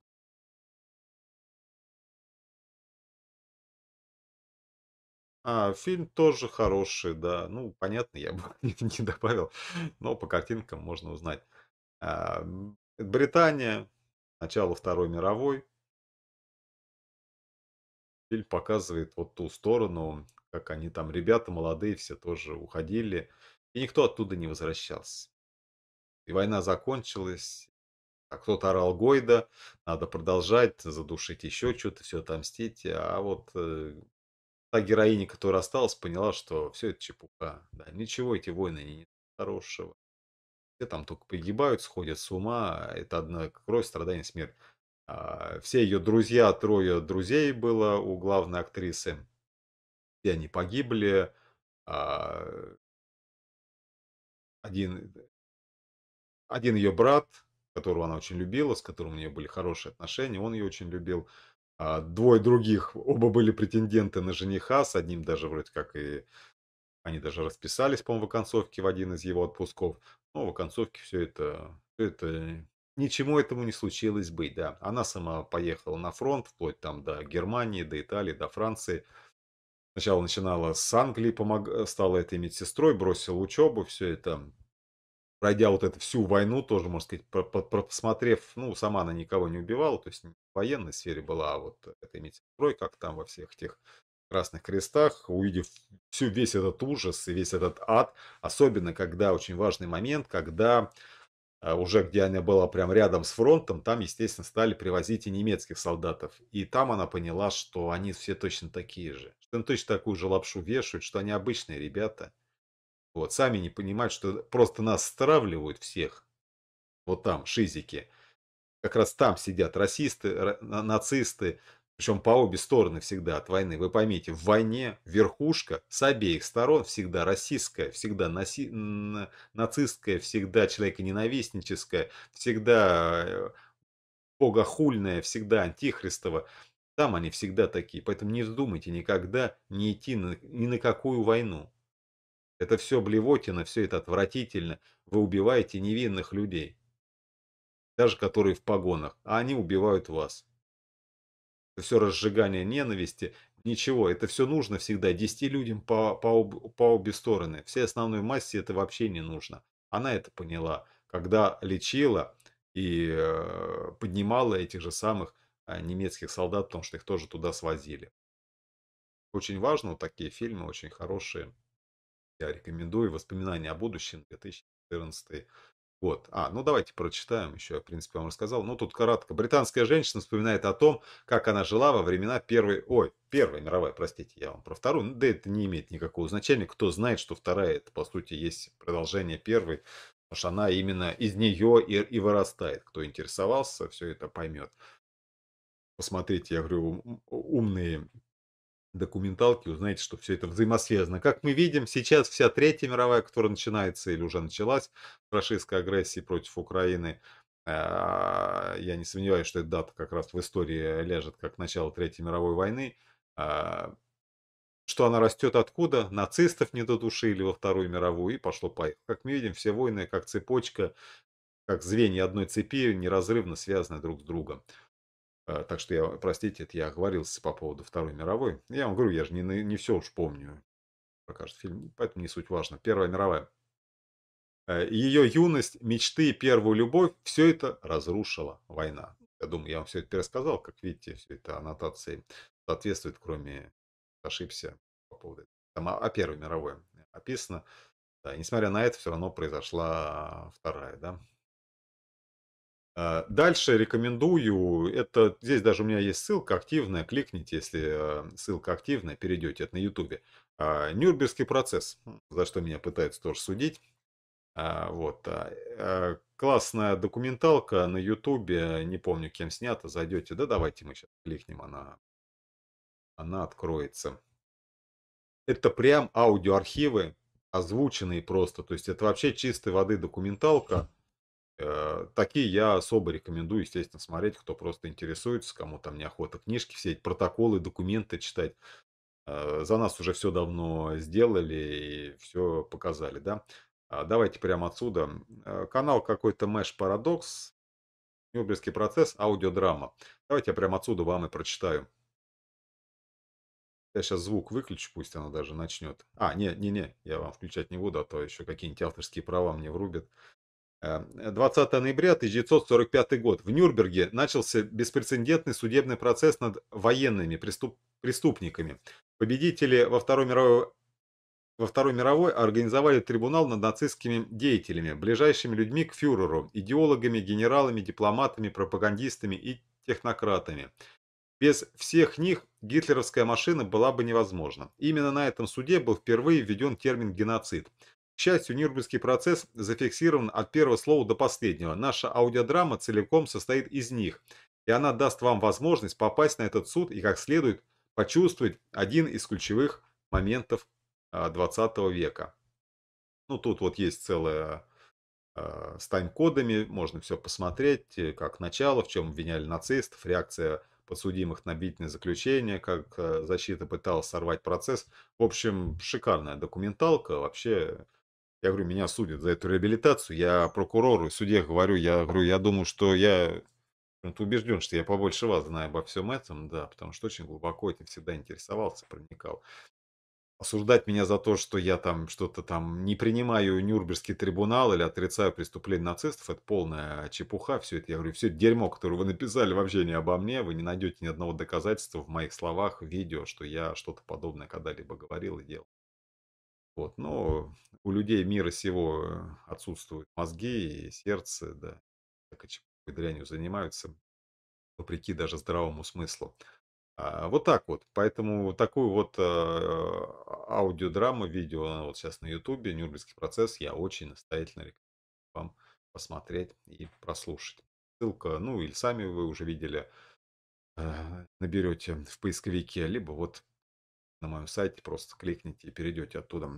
А, фильм тоже хороший, да. Ну, понятно, я бы не добавил, но по картинкам можно узнать. А, Британия, начало Второй мировой, Фильм показывает вот ту сторону, как они там, ребята молодые, все тоже уходили, и никто оттуда не возвращался. И война закончилась, а кто-то орал Гойда, надо продолжать, задушить еще что-то, все отомстить. А вот э, та героиня, которая осталась, поняла, что все это чепуха. Да, ничего эти войны не несут хорошего. Все там только погибают, сходят с ума. А это одна кровь, страдание, смерть. А, все ее друзья, трое друзей было у главной актрисы. Все они погибли. А, один, один ее брат, которого она очень любила, с которым у нее были хорошие отношения, он ее очень любил. А, двое других, оба были претенденты на жениха, с одним даже вроде как и они даже расписались, по-моему, в оконцовке в один из его отпусков. Но в оконцовке все это, все это ничему этому не случилось бы, да. Она сама поехала на фронт, вплоть там до Германии, до Италии, до Франции. Сначала начинала с Англии, помог... Э, стала этой медсестрой, бросила учебу, все это. Пройдя вот эту всю войну, тоже, можно сказать, посмотрев, ну, сама она никого не убивала, то есть в военной сфере была а вот этой медсестрой, как там во всех тех красных крестах, увидев всю весь этот ужас и весь этот ад, особенно когда очень важный момент, когда а, уже где она была прям рядом с фронтом, там, естественно, стали привозить и немецких солдатов. И там она поняла, что они все точно такие же. Что они точно такую же лапшу вешают, что они обычные ребята. Вот, сами не понимают, что просто нас стравливают всех. Вот там, шизики. Как раз там сидят расисты, нацисты, причем по обе стороны всегда от войны. Вы поймите, в войне верхушка с обеих сторон всегда российская, всегда наси... нацистская, всегда человеконенавистническая, всегда э, богохульная, всегда антихристова. Там они всегда такие. Поэтому не вздумайте никогда не идти на, ни на какую войну. Это все блевотина, все это отвратительно. Вы убиваете невинных людей, даже которые в погонах, а они убивают вас все разжигание ненависти, ничего. Это все нужно всегда 10 людям по, по, об, по обе стороны. Всей основной массе это вообще не нужно. Она это поняла, когда лечила и э, поднимала этих же самых э, немецких солдат, потому что их тоже туда свозили. Очень важно, вот такие фильмы очень хорошие. Я рекомендую «Воспоминания о будущем» 2014 вот. А, ну давайте прочитаем еще, я, в принципе, вам рассказал. Ну, тут коротко. Британская женщина вспоминает о том, как она жила во времена Первой, ой, Первой мировой, простите, я вам про Вторую. Ну, да это не имеет никакого значения. Кто знает, что Вторая, это, по сути, есть продолжение Первой. Потому что она именно из нее и, и вырастает. Кто интересовался, все это поймет. Посмотрите, я говорю, умные документалке узнаете, что все это взаимосвязано. Как мы видим, сейчас вся Третья мировая, которая начинается или уже началась, фашистской агрессии против Украины, а, я не сомневаюсь, что эта дата как раз в истории лежит как начало Третьей мировой войны, а, что она растет откуда? Нацистов не додушили во Вторую мировую и пошло по... Как мы видим, все войны как цепочка, как звенья одной цепи неразрывно связаны друг с другом. Э, так что я, простите, это я оговорился по поводу Второй мировой. Я вам говорю, я же не, не все уж помню про каждый фильм, поэтому не суть важно. Первая мировая. Э, Ее юность, мечты, первую любовь, все это разрушила война. Я думаю, я вам все это пересказал, как видите, все это аннотации соответствует, кроме ошибся по поводу Там о, о Первой мировой описано. Да, и несмотря на это, все равно произошла вторая, да, а, дальше рекомендую, это здесь даже у меня есть ссылка активная, кликните, если э, ссылка активная, перейдете, это на YouTube. А, Нюрнбергский процесс, за что меня пытаются тоже судить. А, вот. Классная документалка на YouTube. не помню, кем снята, зайдете, да давайте мы сейчас кликнем, она, она откроется. Это прям аудиоархивы, озвученные просто, то есть это вообще чистой воды документалка Э, такие я особо рекомендую, естественно, смотреть, кто просто интересуется, кому там неохота книжки, все эти протоколы, документы читать. Э, за нас уже все давно сделали и все показали, да. А, давайте прямо отсюда. Э, канал какой-то Мэш Парадокс, Нюрнбергский процесс, аудиодрама. Давайте я прямо отсюда вам и прочитаю. Я сейчас звук выключу, пусть она даже начнет. А, не, не, не, я вам включать не буду, а то еще какие-нибудь авторские права мне врубят. 20 э, ноября 1945 год. В Нюрнберге начался беспрецедентный судебный процесс над военными преступ... преступниками. Победители во Второй мировой во Второй мировой организовали трибунал над нацистскими деятелями, ближайшими людьми к фюреру, идеологами, генералами, дипломатами, пропагандистами и технократами. Без всех них гитлеровская машина была бы невозможна. Именно на этом суде был впервые введен термин «геноцид». К счастью, Нюрнбергский процесс зафиксирован от первого слова до последнего. Наша аудиодрама целиком состоит из них, и она даст вам возможность попасть на этот суд и как следует почувствовать один из ключевых моментов 20 а, века. Ну, тут вот есть целая а, э, с тайм-кодами, можно все посмотреть, как начало, в чем обвиняли нацистов, реакция подсудимых на бительное заключение, как э, защита пыталась сорвать процесс. В общем, шикарная документалка, вообще я говорю, меня судят за эту реабилитацию. Я прокурору, суде говорю, я говорю, я думаю, что я ну, убежден, что я побольше вас знаю обо всем этом, да, потому что очень глубоко этим всегда интересовался, проникал. Осуждать меня за то, что я там что-то там не принимаю Нюрнбергский трибунал или отрицаю преступление нацистов, это полная чепуха, все это, я говорю, все это дерьмо, которое вы написали вообще не обо мне, вы не найдете ни одного доказательства в моих словах, видео, что я что-то подобное когда-либо говорил и делал. Вот. Но у людей мира сего отсутствуют мозги и сердце, да, так и дрянью занимаются, вопреки даже здравому смыслу. А, вот так вот. Поэтому такую вот а, аудиодраму, видео, она вот сейчас на Ютубе, Нюрнбергский процесс, я очень настоятельно рекомендую вам посмотреть и прослушать. Ссылка, ну или сами вы уже видели, э, наберете в поисковике, либо вот на моем сайте, просто кликните и перейдете оттуда.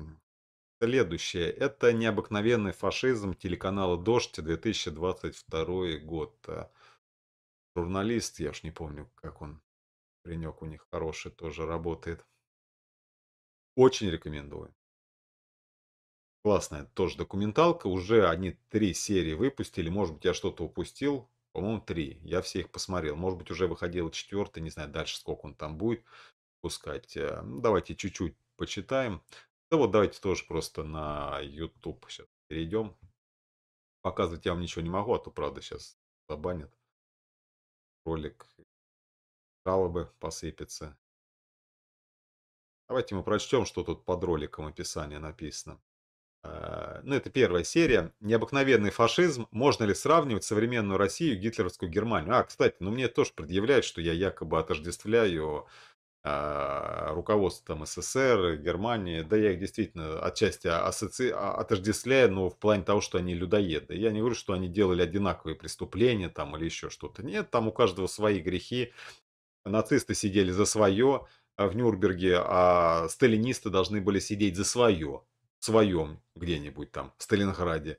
Следующее. Это необыкновенный фашизм телеканала «Дождь» 2022 год. Э, журналист, я уж не помню, как он, паренек у них хороший, тоже работает. Очень рекомендую. Классная тоже документалка. Уже они три серии выпустили. Может быть, я что-то упустил. По-моему, три. Я все их посмотрел. Может быть, уже выходил четвертый. Не знаю дальше, сколько он там будет отпускать. Э, ну, давайте чуть-чуть почитаем. Да вот давайте тоже просто на YouTube сейчас перейдем. Показывать я вам ничего не могу, а то правда сейчас забанят ролик. Жалобы посыпятся. Давайте мы прочтем, что тут под роликом описание написано. Э, ну, это первая серия. Необыкновенный фашизм. Можно ли сравнивать современную Россию и гитлеровскую Германию? А, кстати, ну мне тоже предъявляют, что я якобы отождествляю а, руководство там СССР, Германии, да я их действительно отчасти ассоци... А, отождествляю, но в плане того, что они людоеды. Я не говорю, что они делали одинаковые преступления там или еще что-то. Нет, там у каждого свои грехи. Нацисты сидели за свое а в Нюрнберге, а сталинисты должны были сидеть за свое, в своем где-нибудь там, в Сталинграде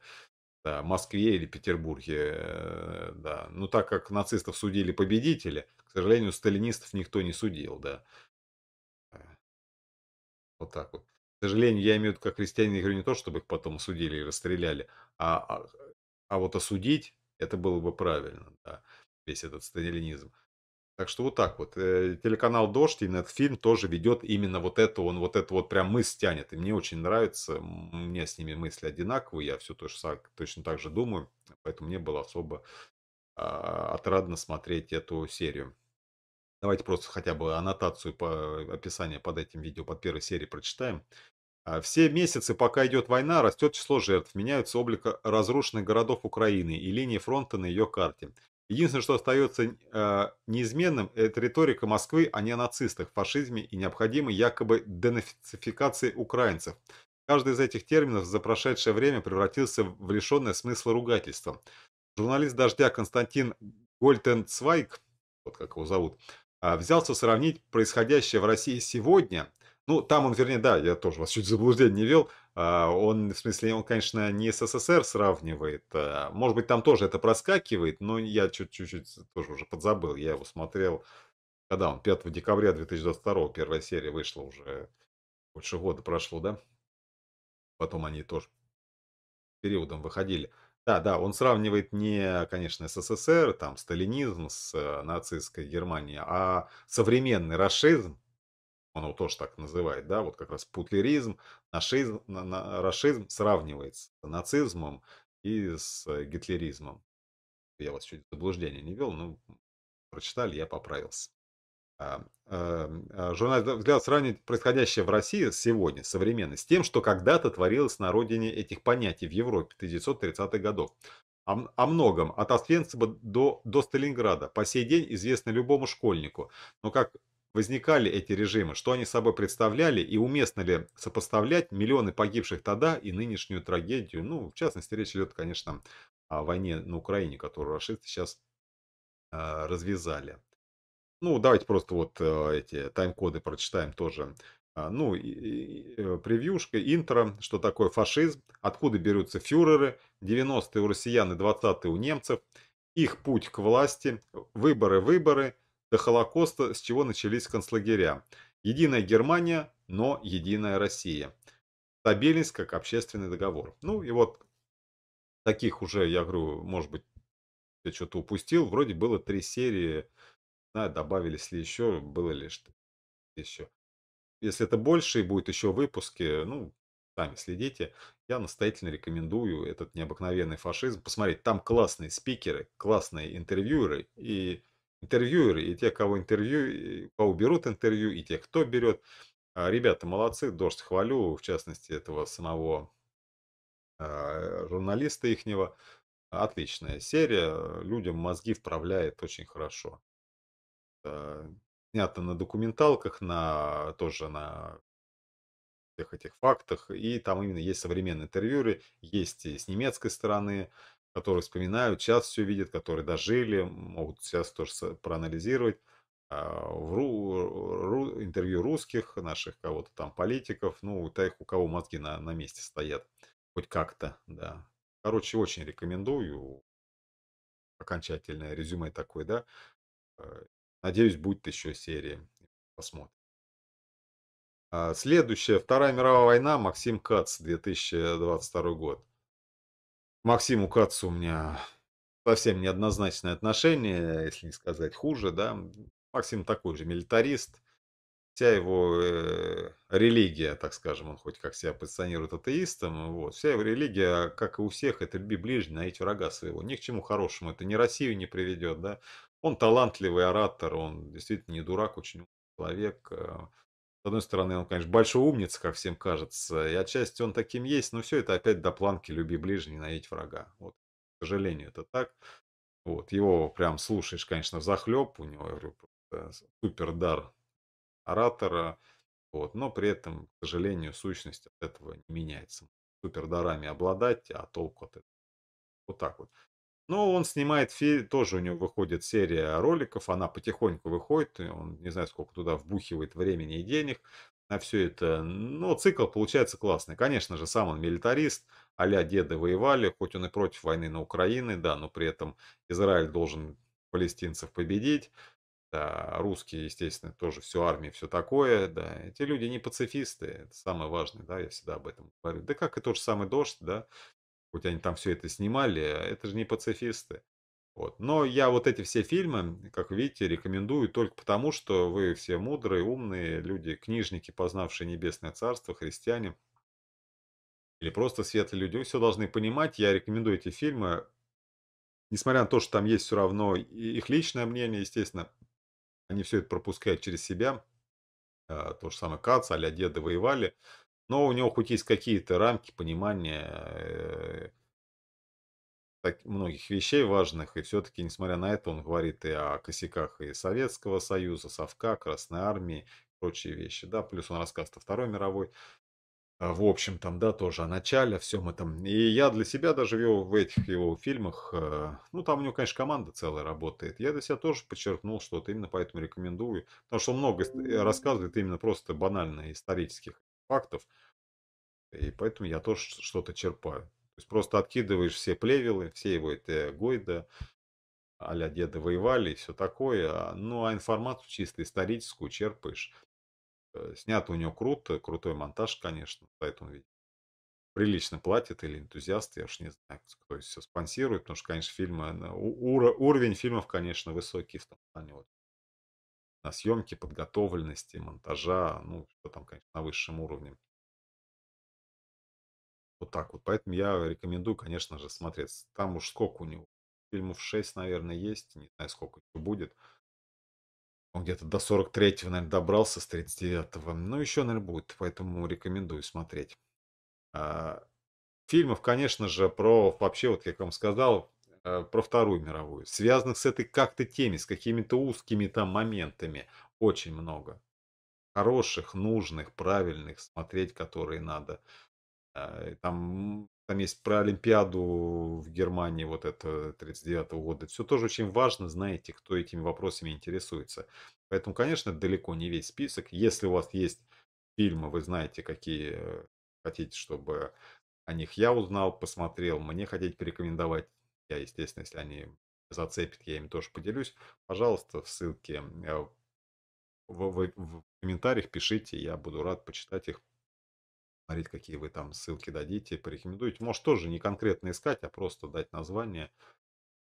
да, Москве или Петербурге, э, да. Но так как нацистов судили победители, к сожалению, сталинистов никто не судил, да. Э. Вот так вот. К сожалению, я имею в виду, как крестьяне, говорю не то, чтобы их потом судили и расстреляли, а, а, а вот осудить, это было бы правильно, да, весь этот сталинизм. Так что вот так вот. Э, телеканал «Дождь» и этот фильм тоже ведет именно вот это, он вот это вот прям мыс тянет. И мне очень нравится, у меня с ними мысли одинаковые, я все то же, точно так же думаю, поэтому мне было особо а, отрадно смотреть эту серию. Давайте просто хотя бы аннотацию по описанию под этим видео, под первой серии прочитаем. А, Все месяцы, пока идет война, растет число жертв, меняются облик разрушенных городов Украины и линии фронта на ее карте. Единственное, что остается э, неизменным, это риторика Москвы о неонацистах, фашизме и необходимой якобы денацификации украинцев. Каждый из этих терминов за прошедшее время превратился в лишенное смысла ругательства. Журналист «Дождя» Константин Гольтенцвайк, вот как его зовут, а, взялся сравнить происходящее в России сегодня. Ну, там он, вернее, да, я тоже вас чуть в заблуждение не вел. А, он, в смысле, он, конечно, не СССР сравнивает. А, может быть, там тоже это проскакивает, но я чуть-чуть тоже уже подзабыл. Я его смотрел, когда он, 5 декабря 2022, первая серия вышла уже. Больше года прошло, да? Потом они тоже периодом выходили. Да, да, он сравнивает не, конечно, СССР, там, сталинизм с э, нацистской Германией, а современный расизм, он его тоже так называет, да, вот как раз путлеризм, нашизм, на- на- расизм сравнивает с нацизмом и с э, гитлеризмом. Я вас чуть заблуждение не вел, но прочитали, я поправился. А, эм, а, Журнал «Взгляд» сравнить происходящее в России сегодня, современно, с тем, что когда-то творилось на родине этих понятий в Европе 1930-х годов. О, о многом, от Освенцима до, до Сталинграда, по сей день известно любому школьнику. Но как возникали эти режимы, что они собой представляли и уместно ли сопоставлять миллионы погибших тогда и нынешнюю трагедию. Ну, в частности, речь идет, конечно, о войне на Украине, которую расисты сейчас э, а, развязали. Ну, давайте просто вот э, эти тайм-коды прочитаем тоже. А, ну, и, и, э, превьюшка, интро, что такое фашизм, откуда берутся фюреры, 90-е у россиян и 20-е у немцев, их путь к власти, выборы, выборы, до Холокоста, с чего начались концлагеря. Единая Германия, но единая Россия. Стабильность как общественный договор. Ну и вот таких уже, я говорю, может быть, я что-то упустил. Вроде было три серии знаю, добавились ли еще, было ли что еще. Если это больше и будет еще выпуски, ну, сами следите. Я настоятельно рекомендую этот необыкновенный фашизм. Посмотреть, там классные спикеры, классные интервьюеры и интервьюеры, и те, кого интервью, и кого берут интервью, и те, кто берет. А, ребята, молодцы, дождь хвалю, в частности, этого самого а, журналиста ихнего. Отличная серия, людям мозги вправляет очень хорошо. Э, снято на документалках, на тоже на всех этих фактах. И там именно есть современные интервьюры есть и с немецкой стороны, которые вспоминают, сейчас все видят, которые дожили, могут сейчас тоже проанализировать. А, в ру- ру- интервью русских, наших кого-то там политиков, ну, у тех, у кого мозги на, на месте стоят. Хоть как-то, да. Короче, очень рекомендую. Окончательное резюме такое, да. Э, Надеюсь, будет еще серия. Посмотрим. А, следующая. Вторая мировая война. Максим Кац, 2022 год. К Максиму Кацу у меня совсем неоднозначное отношение, если не сказать хуже, да. Максим такой же милитарист. Вся его э, религия, так скажем, он хоть как себя позиционирует атеистом, вот, вся его религия, как и у всех, это люби ближнего, найти врага своего. Ни к чему хорошему это ни Россию не приведет, да, он талантливый оратор, он действительно не дурак, очень человек. Э. С одной стороны, он, конечно, большой умница, как всем кажется, и отчасти он таким есть, но все это опять до планки «люби ближе, ненавидь врага». Вот, к сожалению, это так. Вот, его прям слушаешь, конечно, захлеб, у него, говорю, супер дар оратора, вот, но при этом, к сожалению, сущность от этого не меняется. Супер дарами обладать, а толку от этого. Вот так вот. Но он снимает, тоже у него выходит серия роликов, она потихоньку выходит, он не знаю, сколько туда вбухивает времени и денег на все это. Но цикл получается классный. Конечно же, сам он милитарист, а-ля деды воевали, хоть он и против войны на Украине, да, но при этом Израиль должен палестинцев победить. Да, русские, естественно, тоже всю армию, все такое, да, эти люди не пацифисты, это самое важное, да, я всегда об этом говорю. Да как и тот же самый дождь, да, хоть они там все это снимали, а это же не пацифисты. Вот. Но я вот эти все фильмы, как видите, рекомендую только потому, что вы все мудрые, умные люди, книжники, познавшие Небесное Царство, христиане или просто светлые люди. Вы все должны понимать. Я рекомендую эти фильмы, несмотря на то, что там есть все равно их личное мнение, естественно, они все это пропускают через себя. А, то же самое Кац, а деды воевали. Но у него хоть есть какие-то рамки понимания э, так, многих вещей важных, и все-таки, несмотря на это, он говорит и о косяках и Советского Союза, Совка, Красной Армии, прочие вещи, да, плюс он рассказывает о Второй мировой, а, в общем там, да, тоже о начале, о всем этом. И я для себя даже в, в этих его фильмах, э, ну там у него, конечно, команда целая работает, я для себя тоже подчеркнул что-то, именно поэтому рекомендую, потому что он много э, рассказывает именно просто банально исторических фактов. И поэтому я тоже что-то черпаю. То есть просто откидываешь все плевелы, все его это гойда, а-ля деды воевали и все такое. Ну, а информацию чисто историческую черпаешь. Э, Снято у него круто, крутой монтаж, конечно, поэтому ведь прилично платят или энтузиасты, я уж не знаю, кто все спонсирует, потому что, конечно, фильмы, э, уровень фильмов, конечно, высокий в том плане. Вот на съемке, подготовленности, монтажа, ну, что там, конечно, на высшем уровне. Вот так вот. Поэтому я рекомендую, конечно же, смотреть. Там уж сколько у него. Фильмов 6, наверное, есть. Не знаю, сколько еще будет. Он где-то до 43-го, наверное, добрался с 39-го. Но ну, еще, наверное, будет. Поэтому рекомендую смотреть. А, фильмов, конечно же, про... Вообще, вот как я вам сказал, Э, про Вторую мировую, связанных с этой как-то теме, с какими-то узкими там моментами, очень много. Хороших, нужных, правильных, смотреть которые надо. А, там, там есть про Олимпиаду в Германии, вот это 39 -го года. Все тоже очень важно, знаете, кто этими вопросами интересуется. Поэтому, конечно, далеко не весь список. Если у вас есть фильмы, вы знаете, какие э, хотите, чтобы о них я узнал, посмотрел, мне хотите порекомендовать, я, естественно, если они зацепят, я им тоже поделюсь. Пожалуйста, в ссылке э, в, в, в комментариях пишите, я буду рад почитать их, смотреть, какие вы там ссылки дадите, порекомендуете. Может, тоже не конкретно искать, а просто дать название,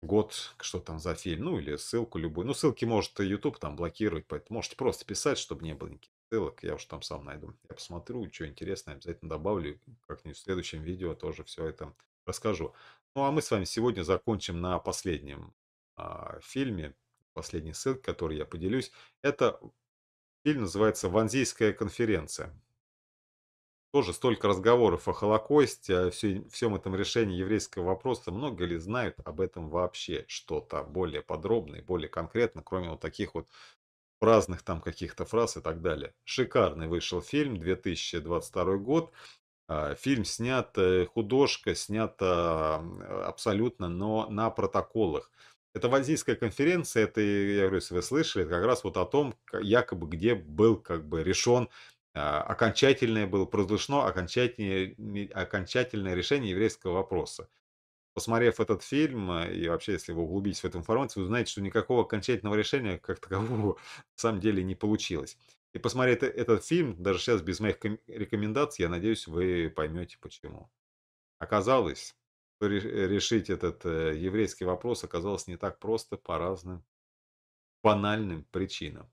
год, что там за фильм, ну или ссылку любую. Ну, ссылки может YouTube там блокировать, поэтому можете просто писать, чтобы не было никаких ссылок, я уж там сам найду. Я посмотрю, что интересное обязательно добавлю, как-нибудь в следующем видео тоже все это расскажу. Ну а мы с вами сегодня закончим на последнем а, фильме. Последний ссылка, который я поделюсь. Это фильм называется «Ванзийская конференция». Тоже столько разговоров о Холокосте, о всем этом решении еврейского вопроса. Много ли знают об этом вообще что-то более подробное, более конкретно, кроме вот таких вот разных там каких-то фраз и так далее. Шикарный вышел фильм, 2022 год. Э, фильм снят, э, художка снята э, абсолютно, но на протоколах. Это Вальзийская конференция, это, я говорю, если вы слышали, это как раз вот о том, якобы где был как бы решен а, окончательное было произошло окончательное, окончательное решение еврейского вопроса. Посмотрев этот фильм, и вообще, если вы углубитесь в эту информацию, вы узнаете, что никакого окончательного решения как такового на самом деле не получилось и посмотреть этот фильм, даже сейчас без моих рекомендаций, я надеюсь, вы поймете почему. Оказалось, что э, решить этот э, еврейский вопрос оказалось не так просто по разным банальным причинам.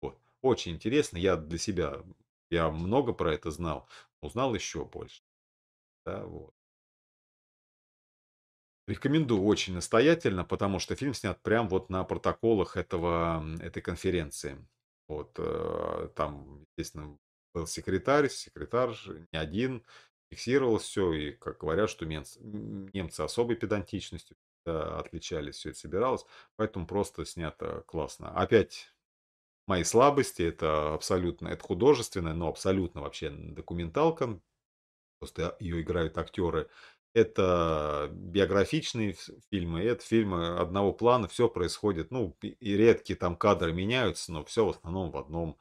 Вот. Очень интересно, я для себя, я много про это знал, узнал еще больше. Да, вот. Рекомендую очень настоятельно, потому что фильм снят прямо вот на протоколах этого, этой конференции. Вот, э, там, естественно, был секретарь, секретарь не один, фиксировал все, и, как говорят, что немцы, немцы особой педантичностью всегда отличались, все это собиралось, поэтому просто снято классно. Опять мои слабости, это абсолютно, это художественная, но абсолютно вообще документалка, просто ее играют актеры это биографичные фильмы, это фильмы одного плана, все происходит, ну, и редкие там кадры меняются, но все в основном в одном,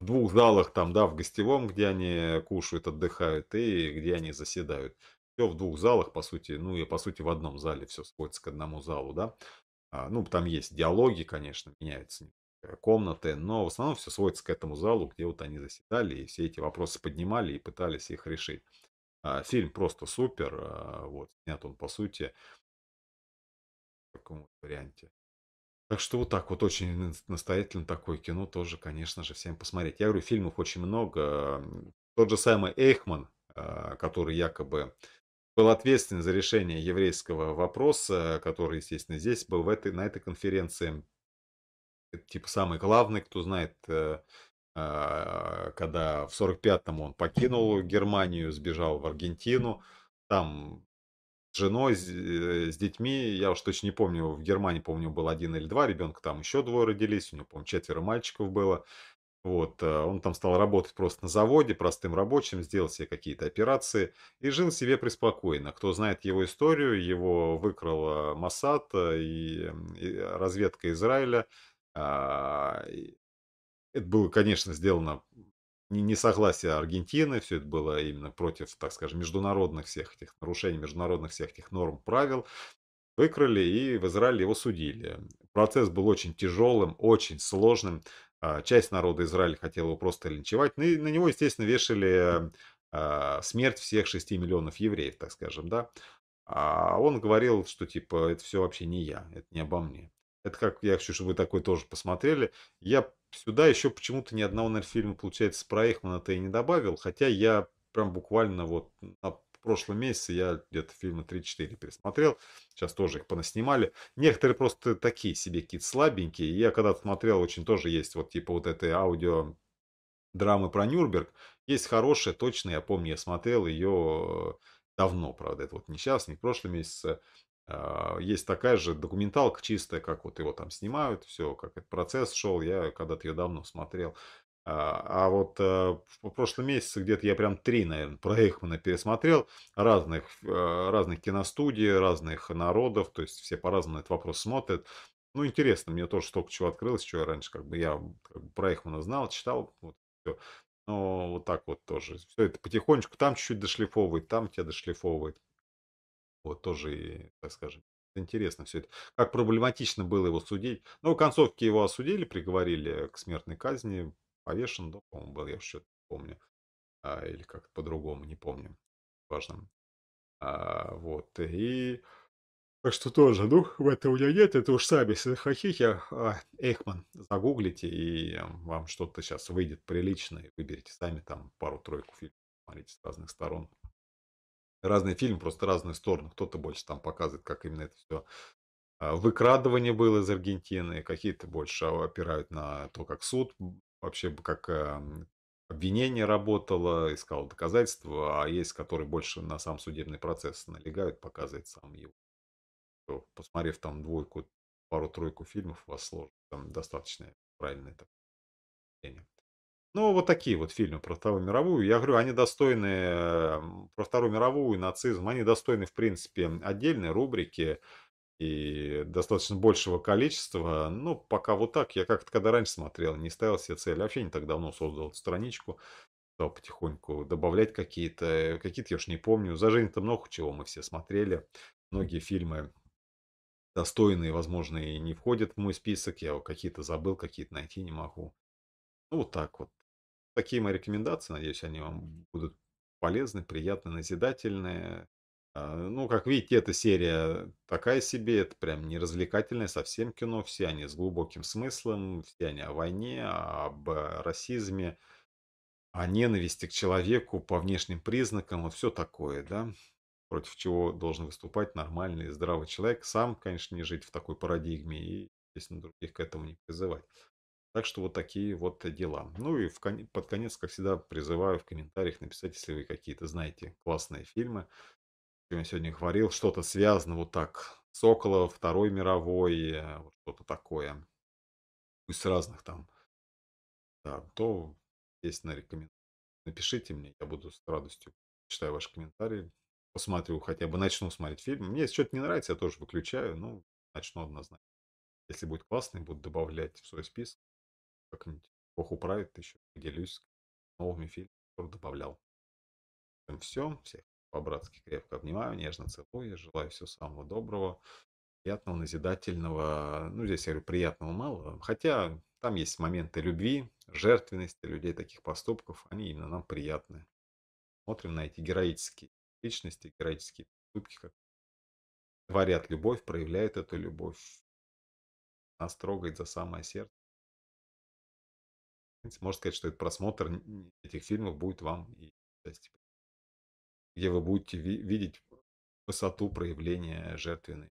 в двух залах там, да, в гостевом, где они кушают, отдыхают, и где они заседают. Все в двух залах, по сути, ну, и по сути в одном зале все сводится к одному залу, да. А, ну, там есть диалоги, конечно, меняются комнаты, но в основном все сводится к этому залу, где вот они заседали и все эти вопросы поднимали и пытались их решить. А, фильм просто супер. А, вот, снят он, по сути, в таком варианте. Так что вот так вот очень настоятельно такое кино тоже, конечно же, всем посмотреть. Я говорю, фильмов очень много. Тот же самый Эйхман, а, который якобы был ответственен за решение еврейского вопроса, который, естественно, здесь был в этой, на этой конференции. Это, типа самый главный, кто знает э, а, когда в 45-м он покинул Германию, сбежал в Аргентину, там с женой, э, с, детьми, я уж точно не помню, в Германии, помню, был один или два ребенка, там еще двое родились, у него, по-моему, четверо мальчиков было. Вот, э, он там стал работать просто на заводе, простым рабочим, сделал себе какие-то операции и жил себе преспокойно. Кто знает его историю, его выкрал Масад э, и, и разведка Израиля, а, это было, конечно, сделано не согласие Аргентины, все это было именно против, так скажем, международных всех этих нарушений, международных всех этих норм, правил. Выкрали и в Израиле его судили. Процесс был очень тяжелым, очень сложным. А, часть народа Израиля хотела его просто линчевать. ну И на него, естественно, вешали а, смерть всех 6 миллионов евреев, так скажем, да. А он говорил, что типа это все вообще не я, это не обо мне. Это как я хочу, чтобы вы такой тоже посмотрели. Я сюда еще почему-то ни одного, наверное, фильма, получается, с про Эйхмана-то и не добавил. Хотя я прям буквально вот на прошлом месяце я где-то фильмы 3-4 пересмотрел. Сейчас тоже их понаснимали. Некоторые просто такие себе какие-то слабенькие. Я когда-то смотрел, очень тоже есть вот типа вот этой аудио драмы про Нюрнберг. Есть хорошая, точно, я помню, я смотрел ее давно, правда, это вот не сейчас, не в прошлом месяце. А, есть такая же документалка чистая, как вот его там снимают, все, как этот процесс шел, я когда-то ее давно смотрел. А, а вот э, в прошлом месяце где-то я прям три, наверное, про Эйхмана пересмотрел, разных, э, разных киностудий, разных народов, то есть все по-разному этот вопрос смотрят. Ну, интересно, мне тоже столько чего открылось, чего я раньше как бы я как бы, про Эйхмана знал, читал, вот, все. но вот так вот тоже. Все это потихонечку, там чуть-чуть дошлифовывает, там тебя дошлифовывает. Вот тоже, так скажем, интересно все это. Как проблематично было его судить. Но ну, в концовке его осудили, приговорили к смертной казни. Повешен, да, по-моему, был, я что помню. А, или как-то по-другому, не помню. Важно. А, вот, и... Так что тоже, ну, в этом у меня нет, это уж сами, если э, хотите, а, Эхман, загуглите, и э, вам что-то сейчас выйдет прилично, выберите сами там пару-тройку фильмов, смотрите с разных сторон разные фильмы, просто разные стороны. Кто-то больше там показывает, как именно это все а, выкрадывание было из Аргентины, какие-то больше опирают на то, как суд вообще как эм, обвинение работало, искал доказательства, а есть, которые больше на сам судебный процесс налегают, показывает сам его. Посмотрев там двойку, пару-тройку фильмов, у вас сложится там достаточно правильное мнение. Ну, вот такие вот фильмы про Вторую мировую. Я говорю, они достойны про Вторую мировую, нацизм. Они достойны, в принципе, отдельной рубрики и достаточно большего количества. Ну пока вот так. Я как-то когда раньше смотрел, не ставил себе цель. Вообще не так давно создал эту страничку. Стал потихоньку добавлять какие-то. Какие-то я уж не помню. За жизнь-то много чего мы все смотрели. Многие фильмы достойные, возможно, и не входят в мой список. Я какие-то забыл, какие-то найти не могу. Ну, вот так вот такие мои рекомендации. Надеюсь, они вам будут полезны, приятны, назидательные. А, ну, как видите, эта серия такая себе, это прям не развлекательное совсем кино. Все они с глубоким смыслом, все они о войне, об э, расизме, о ненависти к человеку по внешним признакам, вот все такое, да, против чего должен выступать нормальный здравый человек. Сам, конечно, не жить в такой парадигме и, естественно, других к этому не призывать. Так что вот такие вот дела. Ну и в кон... под конец, как всегда, призываю в комментариях написать, если вы какие-то знаете классные фильмы. Я сегодня говорил, что-то связано вот так. с Сокола, Второй мировой, э, вот что-то такое. Пусть ну, разных там. Да, то, естественно, рекомендую. Напишите мне, я буду с радостью читаю ваши комментарии. Посмотрю, хотя бы начну смотреть фильм. Мне если что-то не нравится, я тоже выключаю. Ну, начну однозначно. Если будет классный, буду добавлять в свой список как-нибудь бог управит еще, поделюсь новыми фильмами, которые добавлял. Все, всех по-братски крепко обнимаю, нежно целую, желаю всего самого доброго, приятного, назидательного, ну, здесь я говорю, приятного мало, хотя там есть моменты любви, жертвенности людей таких поступков, они именно нам приятны. Смотрим на эти героические личности, героические поступки, как творят любовь, проявляют эту любовь. Нас трогает за самое сердце, принципе, можно сказать, что этот просмотр этих фильмов будет вам и счастье, типа, где вы будете ви- видеть высоту проявления жертвенной.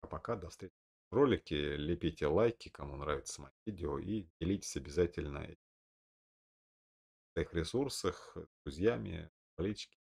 А пока до встречи в ролике. Лепите лайки, кому нравится мое видео, и делитесь обязательно э, в своих ресурсах с друзьями, болельщики.